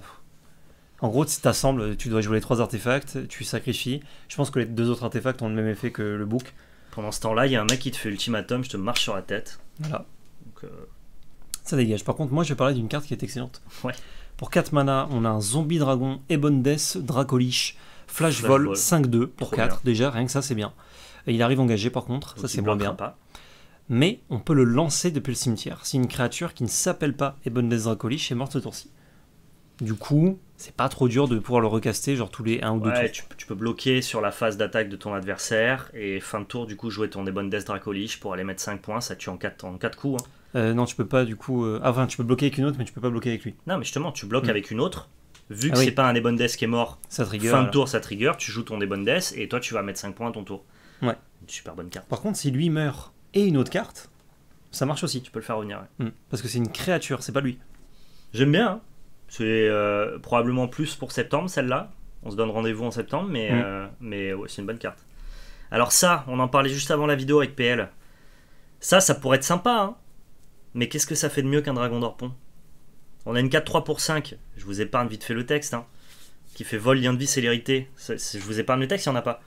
en gros, si t'assembles, tu dois jouer les trois artefacts, tu sacrifies. Je pense que les deux autres artefacts ont le même effet que le book. Pendant ce temps-là, il y a un mec qui te fait ultimatum, je te marche sur la tête. Voilà. Euh, ça dégage. Par contre, moi, je vais parler d'une carte qui est excellente. <laughs> Ouais. Pour 4 mana, on a un zombie dragon, Ebon Death, Dracolich, Flash, Vol, 5-2 pour 4. Déjà, rien que ça, c'est bien. il arrive engagé, par contre, ça c'est moins bien. Mais on peut le lancer depuis le cimetière. Si une créature qui ne s'appelle pas Ebon Death Dracolich est morte ce tour-ci. Du coup, c'est pas trop dur de pouvoir le recaster, genre tous les 1 ou 2 tours. Tu, tu, peux bloquer sur la phase d'attaque de ton adversaire et fin de tour, du coup, jouer ton Ebon Death Dracolich pour aller mettre 5 points. Ça tue en 4, en coups. Hein. Euh, non, tu peux pas du coup. Euh, ah, enfin, tu peux bloquer avec une autre, mais tu peux pas bloquer avec lui. Non, mais justement, tu bloques hmm. avec une autre. Vu ah que c'est pas un Ebon qui est mort, ça trigger, fin de tour, ça trigger. Tu joues ton Ebon et toi, tu vas mettre 5 points ton tour. Ouais. Une super bonne carte. Par contre, si lui meurt et une autre carte, ça marche aussi. Tu peux le faire revenir. Hmm. Parce que c'est une créature, c'est pas lui. J'aime bien. Hein c'est euh, probablement plus pour septembre, celle-là. On se donne rendez-vous en septembre, mais, mm. euh, mais c'est une bonne carte. Alors ça, on en parlait juste avant la vidéo avec PL. Ça, ça pourrait être sympa, hein mais qu'est-ce que ça fait de mieux qu'un dragon d'orpon On a une 4-3 pour 5, je vous épargne vite fait le texte, hein, qui fait vol, lien de vie, célérité. Je vous épargne le texte, il n'y en a pas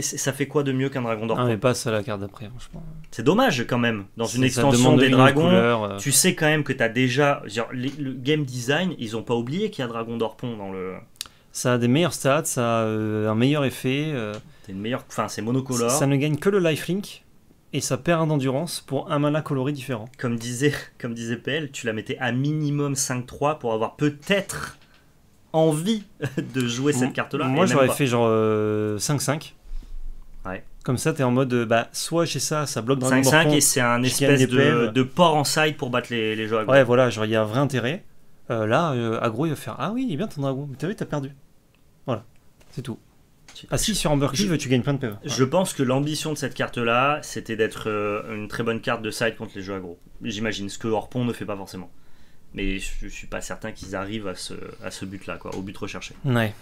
ça fait quoi de mieux qu'un dragon d'or Ah, mais passe à la carte d'après, franchement. C'est dommage quand même. Dans une extension des dragons, euh. tu sais quand même que t'as as déjà. Genre, le game design, ils ont pas oublié qu'il y a dragon d'orpon dans le. Ça a des meilleurs stats, ça a euh, un meilleur effet. Euh. Une meilleure... Enfin, c'est monocolore. Ça, ne gagne que le lifelink et ça perd un d'endurance pour un mana coloré différent. Comme disait, <laughs> comme disait PL, tu la mettais à minimum 5-3 pour avoir peut-être envie <laughs> de jouer cette carte-là. Moi, j'aurais fait genre 5-5 Ouais. Comme ça, tu es en mode euh, bah, soit j'ai ça, ça bloque Dragon 5-5 et c'est un espèce de, port en side pour battre les, les joueurs. Ouais, voilà, genre il y a un vrai intérêt. Euh, là, euh, Agro, il va faire Ah oui, il est bien ton dragon, mais t'as vu, t'as perdu. Voilà, c'est tout. Ah, si sur Amber Cleave, tu gagnes plein de PV. Je pense que l'ambition de cette carte-là, c'était d'être une très bonne carte de side contre les jeux agro. J'imagine, ce que Orpon ne fait pas forcément. Mais je, je suis pas certain qu'ils arrivent à ce, à ce but-là, quoi, au but recherché. Ouais.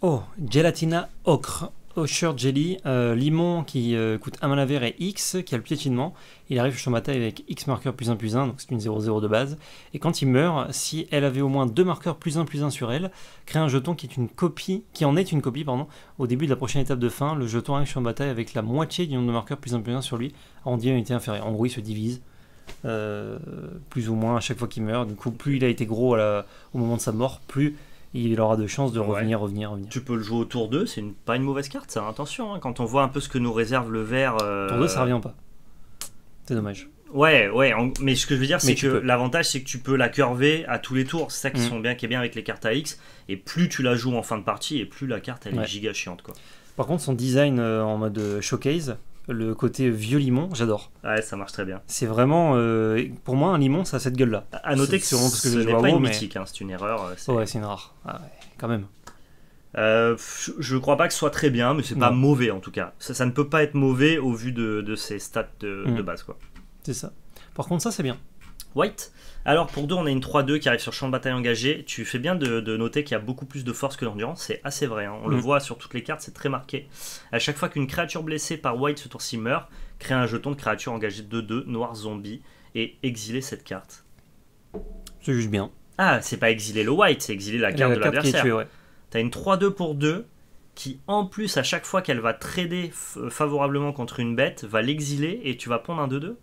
Oh, Gelatina Ocre shirt, Jelly, euh, Limon qui euh, coûte 1 mana vert et X qui a le piétinement. Il arrive sur bataille avec X marqueur plus 1 plus 1, donc c'est une 0-0 de base. Et quand il meurt, si elle avait au moins 2 marqueurs plus 1 plus 1 sur elle, crée un jeton qui, est une copie, qui en est une copie pardon, au début de la prochaine étape de fin. Le jeton arrive sur bataille avec la moitié du nombre de marqueurs plus 1 plus 1 sur lui, dit à unité inférieure. En gros, il se divise. Euh, plus ou moins à chaque fois qu'il meurt. Du coup, plus il a été gros au moment de sa mort, plus il aura de chances de revenir, revenir, revenir. Tu peux le jouer au tour 2, c'est pas une mauvaise carte, ça, hein, attention, hein, quand on voit un peu ce que nous réserve le vert. Euh... Tour 2, ça revient pas. C'est dommage. Ouais, ouais, mais ce que je veux dire, c'est que l'avantage, c'est que tu peux la curver à tous les tours. C'est ça qui, mm. bien, qui est bien avec les cartes AX Et plus tu la joues en fin de partie, et plus la carte, elle est giga chiante. Quoi. Par contre, son design euh, en mode euh, showcase, le côté vieux limon, j'adore. Ouais, ça marche très bien. C'est vraiment, euh, pour moi, un limon, ça a cette gueule-là. À noter que, parce que ce n'est pas une mythique, hein, c'est une erreur. Euh, ouais, c'est une rare, ah ouais, quand même. Euh, je ne crois pas que ce soit très bien, mais c'est pas mauvais en tout cas. Ça, ne peut pas être mauvais au vu de, ses stats de, de mm. base. quoi. C'est ça. Par contre, ça, c'est bien. White. Alors pour deux, on a une 3-2 qui arrive sur champ de bataille engagé. Tu fais bien de, noter qu'il y a beaucoup plus de force que d'endurance, c'est assez vrai. Hein. On le mm. voit sur toutes les cartes, c'est très marqué. À chaque fois qu'une créature blessée par White ce tour-ci meurt, crée un jeton de créature engagée 2-2, noir zombie, et exiler cette carte. C'est juste bien. Ah, c'est pas exiler le White, c'est exiler la carte de l'adversaire. T'as une 3-2 pour 2 qui en plus à chaque fois qu'elle va trader euh, favorablement contre une bête va l'exiler et tu vas pondre un 2-2.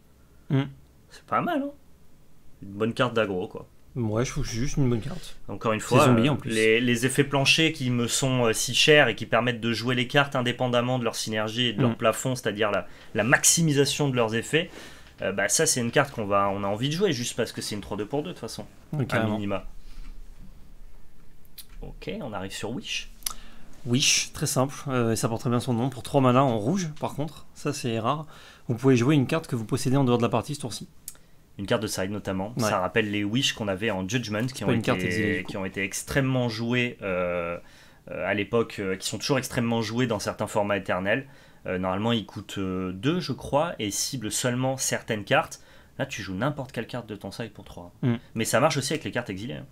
Mm. C'est pas mal, hein une bonne carte d'aggro, quoi. Ouais, je trouve juste une bonne carte. Encore une fois, euh, Les, effets planchers qui me sont euh, si chers et qui permettent de jouer les cartes indépendamment de leur synergie et de leur mm. plafond, c'est-à-dire la, maximisation de leurs effets, euh, bah ça c'est une carte qu'on va, on a envie de jouer juste parce que c'est une 3-2 pour 2 de toute façon, okay, Ok, on arrive sur Wish. Wish, très simple, ça porte très bien son nom, pour 3 malins en rouge par contre, ça c'est rare. Vous pouvez jouer une carte que vous possédez en dehors de la partie ce tour-ci une carte de side notamment. Ça rappelle les Wish qu'on avait en Judgment, qui ont, été, qui ont été extrêmement joués euh, euh, à l'époque, euh, qui sont toujours extrêmement joués dans certains formats éternels. normalement, il coûte 2, je crois, et cible seulement certaines cartes. Là, tu joues n'importe quelle carte de ton side pour 3. Mm. Mais ça marche aussi avec les cartes exilées. Hein.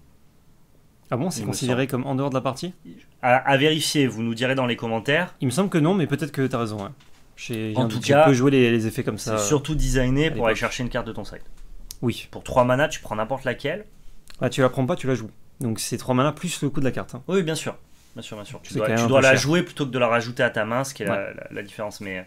Ah bon, c'est considéré comme en dehors de la partie à, vérifier, vous nous direz dans les commentaires. Il me semble que non, mais peut-être que tu as raison. En tout cas, tu peux jouer les, effets comme ça. C'est surtout designé pour aller chercher une carte de ton side. Oui. Pour 3 manas, tu prends n'importe laquelle. Ah, tu la prends pas, tu la joues. Donc c'est 3 manas plus le coût de la carte. Hein. Oui, bien sûr. Bien sûr, bien sûr. Tu dois, la jouer plutôt que de la rajouter à ta main, ce qui est la, différence. Mais euh,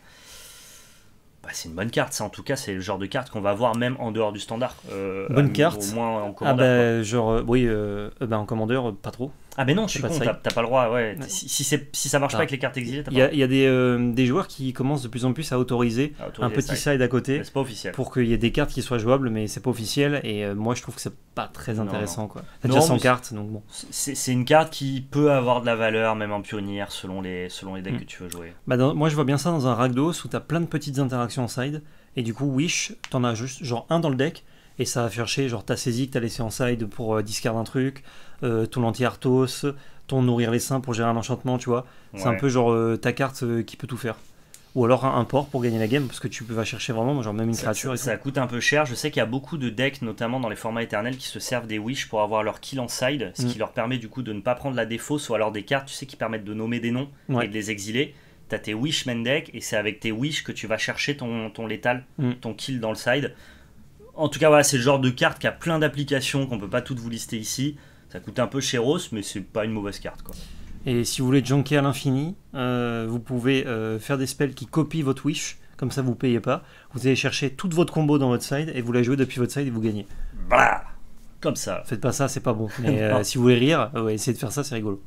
bah, c'est une bonne carte. Ça, en tout cas, c'est le genre de carte qu'on va voir même en dehors du standard. Euh, bonne euh, carte. en Ah bah, genre, oui, euh, bah, en commandeur, pas trop. Ah mais non, je suis pas con, t'as pas le droit, ouais. Si, si, ça marche ah. pas avec les cartes exilées, t'as pas Il y a, y a euh, des, joueurs qui commencent de plus en plus à autoriser, un petit side à côté pas officiel. pour qu'il y ait des cartes qui soient jouables, mais c'est pas officiel, et euh, moi je trouve que c'est pas très intéressant, quoi. T'as déjà 100 cartes, donc bon. C'est une carte qui peut avoir de la valeur, même en pionnière, selon les, selon les decks hmm. que tu veux jouer. Bah moi je vois bien ça dans un ragdos où t'as plein de petites interactions en side, et du coup Wish, t'en as juste genre un dans le deck, et ça va chercher, Genre, ta saisie, que as laissé en side pour euh, discarder discard un truc, euh, ton anti-arthos, ton nourrir les seins pour gérer un enchantement, tu vois. C'est un peu genre euh, ta carte qui peut tout faire. Ou alors un, port pour gagner la game, parce que tu vas chercher vraiment, genre même une créature. Ça, coûte un peu cher. Je sais qu'il y a beaucoup de decks, notamment dans les formats éternels, qui se servent des wish pour avoir leur kill en side, ce qui mm. leur permet du coup de ne pas prendre la défaut, soit alors des cartes, tu sais, qui permettent de nommer des noms et de les exiler t'as tes wish main deck et c'est avec tes wish que tu vas chercher ton, ton létal, mm. ton kill dans le side en tout cas, voilà, c'est le genre de carte qui a plein d'applications qu'on peut pas toutes vous lister ici. Ça coûte un peu cher, mais c'est pas une mauvaise carte. Quoi. Et si vous voulez junker à l'infini, euh, vous pouvez euh, faire des spells qui copient votre wish, comme ça vous payez pas. Vous allez chercher toute votre combo dans votre side et vous la jouez depuis votre side et vous gagnez. Voilà Comme ça. Faites pas ça, c'est pas bon. <laughs> Mais euh, si vous voulez rire, essayez de faire ça, c'est rigolo.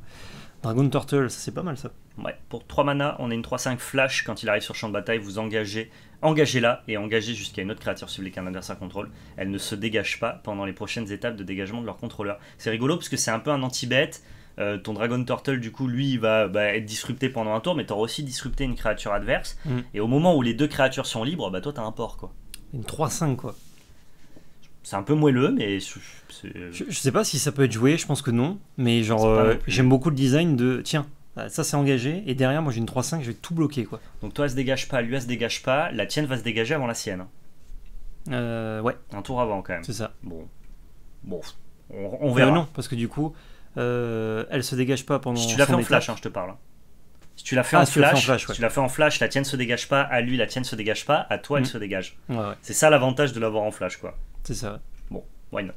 Dragon Turtle, c'est pas mal ça. Ouais, pour 3 mana, on a une 3-5 flash quand il arrive sur champ de bataille, vous engagez, engagez-la et engagez jusqu'à une autre créature ciblée qu'un adversaire contrôle. Elle ne se dégage pas pendant les prochaines étapes de dégagement de leur contrôleur. C'est rigolo parce que c'est un peu un anti-bête. Euh, ton Dragon Turtle, du coup, lui, il va bah, être disrupté pendant un tour, mais t'auras aussi disrupté une créature adverse. Mm. Et au moment où les deux créatures sont libres, bah toi t'as un port quoi. Une 3-5 quoi c'est un peu moelleux, mais euh, je, sais pas si ça peut être joué. Je pense que non, mais genre euh, j'aime beaucoup le design de tiens. Euh, ça c'est engagé et derrière moi j'ai une 3-5, je vais tout bloquer quoi. Donc toi elle se dégage pas, lui elle se dégage pas, la tienne va se dégager avant la sienne. ouais. Un tour avant quand même. C'est ça. Bon. Bon. On, verra. non, parce que du coup, elle se dégage pas pendant. Si tu l'as fait en flash, hein, je te parle. Si tu l'as fait, ah, en flash, tu l'as fait en flash, la tienne se dégage pas, à lui la tienne se dégage pas, à toi elle mm. se dégage. C'est ça l'avantage de l'avoir en flash quoi. C'est ça. Bon, why not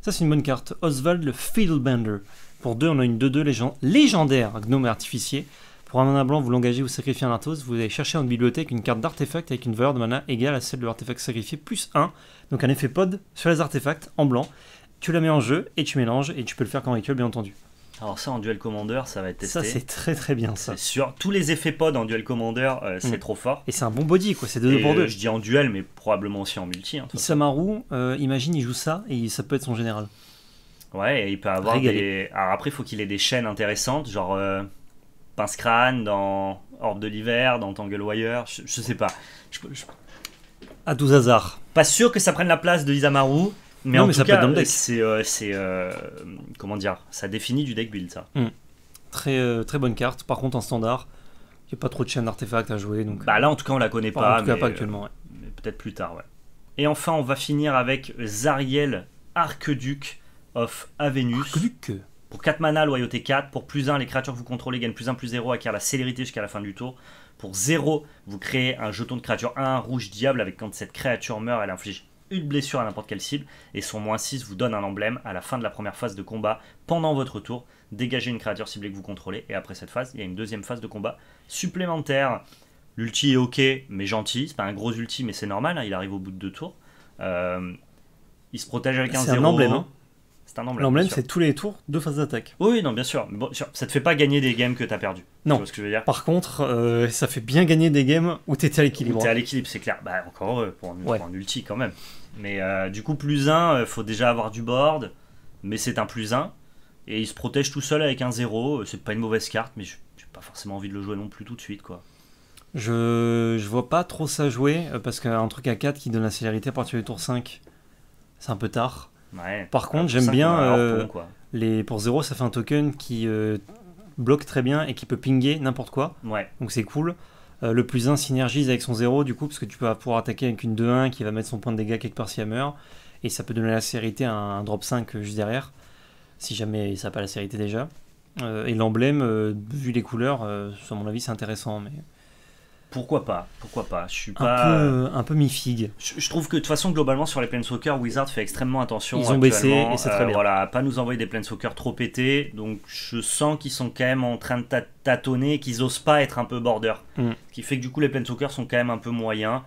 Ça, c'est une bonne carte. Oswald le Fiddlebender. Pour 2, on a une 2-2 légendaire, gnome artificier. Pour un mana blanc, vous l'engagez vous sacrifiez un Arthos. Vous allez chercher en bibliothèque une carte d'artefact avec une valeur de mana égale à celle de l'artefact sacrifié plus 1. Donc un effet pod sur les artefacts en blanc. Tu la mets en jeu et tu mélanges et tu peux le faire quand rituel, bien entendu. Alors ça en duel commander, ça va être testé. Ça c'est très très bien ça. Sur tous les effets pod en duel commander, euh, c'est mm. trop fort. Et c'est un bon body quoi, c'est 2 pour 2. Euh, je dis en duel mais probablement aussi en multi. Hein, Isamaru, euh, imagine il joue ça et ça peut être son général. Ouais, et il peut avoir des... Alors après il faut qu'il ait des chaînes intéressantes, genre Pince Crâne dans Orbe de l'Hiver, dans tangle je, je sais pas. À 12 hasards. Pas sûr que ça prenne la place de Isamaru, non, mais ça C'est, comment dire Ça définit du deck build, ça. Hmm. Très, euh, très bonne carte. Par contre, en standard, il n'y a pas trop de chaînes d'artefacts à jouer. Donc, bah là, en tout cas, on la connaît pas. en tout cas, pas actuellement. Euh, peut-être plus tard, ouais. Et enfin, on va finir avec Zariel, Archduke of Avenus. Archduke Pour 4 mana, loyauté 4. Pour plus 1, les créatures que vous contrôlez gagnent plus 1, plus 0, acquièrent la célérité jusqu'à la fin du tour. Pour 0, vous créez un jeton de créature 1, rouge diable, avec quand cette créature meurt, elle inflige une blessure à n'importe quelle cible, et son moins 6 vous donne un emblème à la fin de la première phase de combat, pendant votre tour, dégagez une créature ciblée que vous contrôlez, et après cette phase, il y a une deuxième phase de combat supplémentaire. L'ulti est ok, mais gentil, c'est pas un gros ulti, mais c'est normal, hein, il arrive au bout de deux tours. Euh, il se protège avec un 0. C'est un emblème, hein. C'est un emblème. L'emblème, c'est tous les tours, deux phases d'attaque. Oui, non, bien sûr. Bon, Ça te fait pas gagner des games que t'as perdu. Non. Par contre, euh, ça fait bien gagner des games où t'étais à l'équilibre. T'es à l'équilibre, c'est clair. Bah, encore heureux pour un, ulti quand même. Mais euh, du coup, plus 1, il euh, faut déjà avoir du board, mais c'est un plus 1. Et il se protège tout seul avec un 0. C'est pas une mauvaise carte, mais j'ai pas forcément envie de le jouer non plus tout de suite, quoi. Je, vois pas trop ça jouer, parce qu'un truc à 4 qui donne la célérité à partir du tour 5, c'est un peu tard. Par contre, ah, j'aime bien. Les, pour 0, ça fait un token qui bloque très bien et qui peut pinguer n'importe quoi. Ouais. Donc c'est cool. Euh, le plus 1 synergise avec son 0 du coup, parce que tu vas pouvoir attaquer avec une 2-1 qui va mettre son point de dégâts quelque part si elle meurt. Et ça peut donner la sériété à un drop 5 euh, juste derrière, si jamais ça n'a pas la sériété déjà. Euh, et l'emblème, vu les couleurs, à mon avis, c'est intéressant. Mais... Pourquoi pas Pourquoi pas Je suis pas euh, un peu, un mi fig Je, trouve que de toute façon globalement sur les planeswalkers, Wizard fait extrêmement attention. Ils ont baissé et euh, Voilà, pas nous envoyer des planeswalkers trop pétés. Donc je sens qu'ils sont quand même en train de tâtonner, qu'ils osent pas être un peu border. Mm. Ce qui fait que du coup les planeswalkers sont quand même un peu moyens.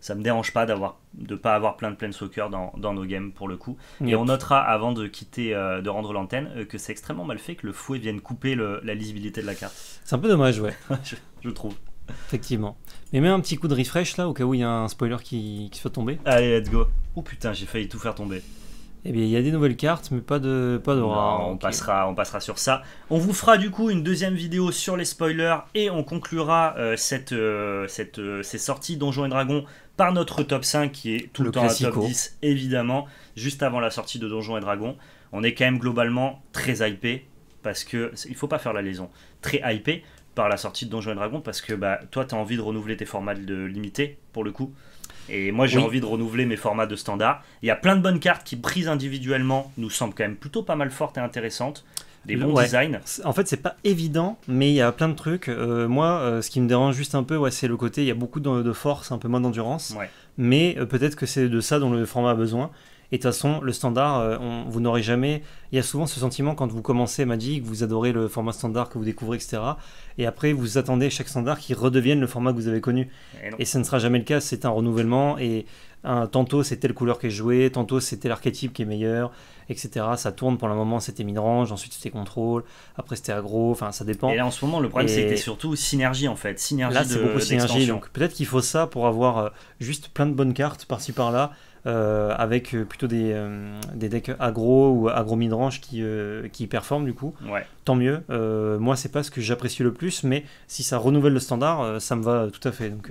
Ça me dérange pas d'avoir de pas avoir plein de planeswalkers dans, dans nos games pour le coup. Et on notera avant de quitter, euh, de rendre l'antenne, que c'est extrêmement mal fait que le fouet vienne couper la lisibilité de la carte. C'est un peu dommage, ouais. <laughs> je, je trouve. Effectivement. Mais mets un petit coup de refresh là, au cas où il y a un spoiler qui, qui soit tombé. Allez, let's go. Oh putain, j'ai failli tout faire tomber. Eh bien, il y a des nouvelles cartes, mais pas de pas de on, passera, on passera sur ça. On vous fera du coup une deuxième vidéo sur les spoilers et on conclura euh, cette, euh, cette, euh, ces sorties Donjons et Dragons par notre top 5 qui est tout le, temps classico. top 10, évidemment, juste avant la sortie de Donjons et Dragons. On est quand même globalement très hypé parce que il faut pas faire la liaison. Très hypé par la sortie de Donjons et Dragons parce que bah, toi, tu as envie de renouveler tes formats de limité, pour le coup. Et moi, j'ai envie de renouveler mes formats de standard. Il y a plein de bonnes cartes qui, brisent individuellement, nous semblent quand même plutôt pas mal fortes et intéressantes. Des bons designs. En fait, c'est pas évident, mais il y a plein de trucs. Euh, moi, euh, ce qui me dérange juste un peu, ouais, c'est le côté, il y a beaucoup de, force, un peu moins d'endurance. Mais euh, peut-être que c'est de ça dont le format a besoin. Et de toute façon, le standard, euh, vous n'aurez jamais. Il y a souvent ce sentiment quand vous commencez Magic, vous adorez le format standard que vous découvrez, etc. Et après, vous attendez chaque standard qui redevienne le format que vous avez connu. Et, ça ne sera jamais le cas. C'est un renouvellement et tantôt c'était telle couleur qui est jouée, tantôt c'était l'archétype archétype qui est meilleur, etc. Ça tourne pour le moment, c'était midrange, ensuite c'était contrôle, après c'était agro, enfin ça dépend. Et là en ce moment, le problème c'était surtout synergie en fait. Synergie là, c'est beaucoup synergie, donc peut-être qu'il faut ça pour avoir euh, juste plein de bonnes cartes par-ci par-là euh, avec euh, plutôt euh, des, decks agro ou agro midrange qui, qui performent du coup. Ouais. Tant mieux. moi, c'est pas ce que j'apprécie le plus, mais si ça renouvelle le standard, ça me va tout à fait. Donc,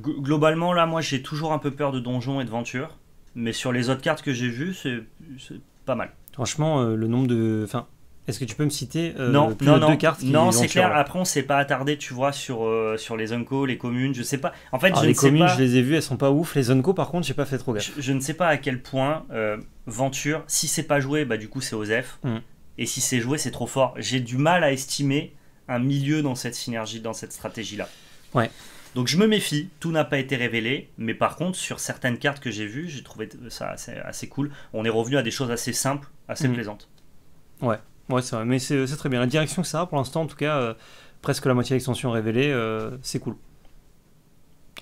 Globalement, là, moi, j'ai toujours un peu peur de donjons et de ventures, mais sur les autres cartes que j'ai vues, c'est pas mal. Franchement, le nombre de. Est-ce que tu peux me citer euh, plus de deux cartes Non, c'est clair. Après, on s'est pas attardé, tu vois, sur, euh, sur les Unco, les communes. Je sais pas. En fait, ah, je les ne communes, sais pas... je les ai vues, elles sont pas ouf. Les Unco, par contre, j'ai pas fait trop gaffe. Je, ne sais pas à quel point euh, Venture, si c'est pas joué, bah du coup c'est Osef. Mm. Et si c'est joué, c'est trop fort. J'ai du mal à estimer un milieu dans cette synergie, dans cette stratégie-là. Ouais. Donc je me méfie, tout n'a pas été révélé, mais par contre sur certaines cartes que j'ai vues, j'ai trouvé ça assez, assez, cool. On est revenu à des choses assez simples, assez mm. plaisantes. Ouais. Ouais, c'est vrai, mais c'est très bien. La direction que ça a, pour l'instant, en tout cas, euh, presque la moitié de l'extension révélée, euh, c'est cool.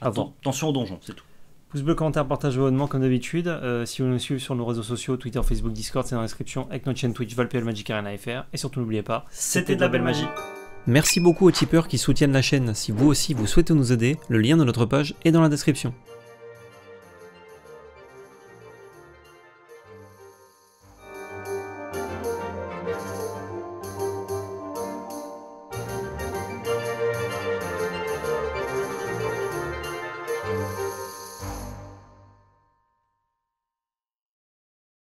Ah, à voir. Attention au donjon, c'est tout. Pouce bleu, commentaire, partage, abonnement comme d'habitude. Euh, si vous nous suivez sur nos réseaux sociaux, Twitter, Facebook, Discord, c'est dans la description avec notre chaîne Twitch Valpl Magic Arena FR. Et surtout, n'oubliez pas, c'était de la belle magie. Merci beaucoup aux tipeurs qui soutiennent la chaîne. Si vous aussi vous souhaitez nous aider, le lien de notre page est dans la description.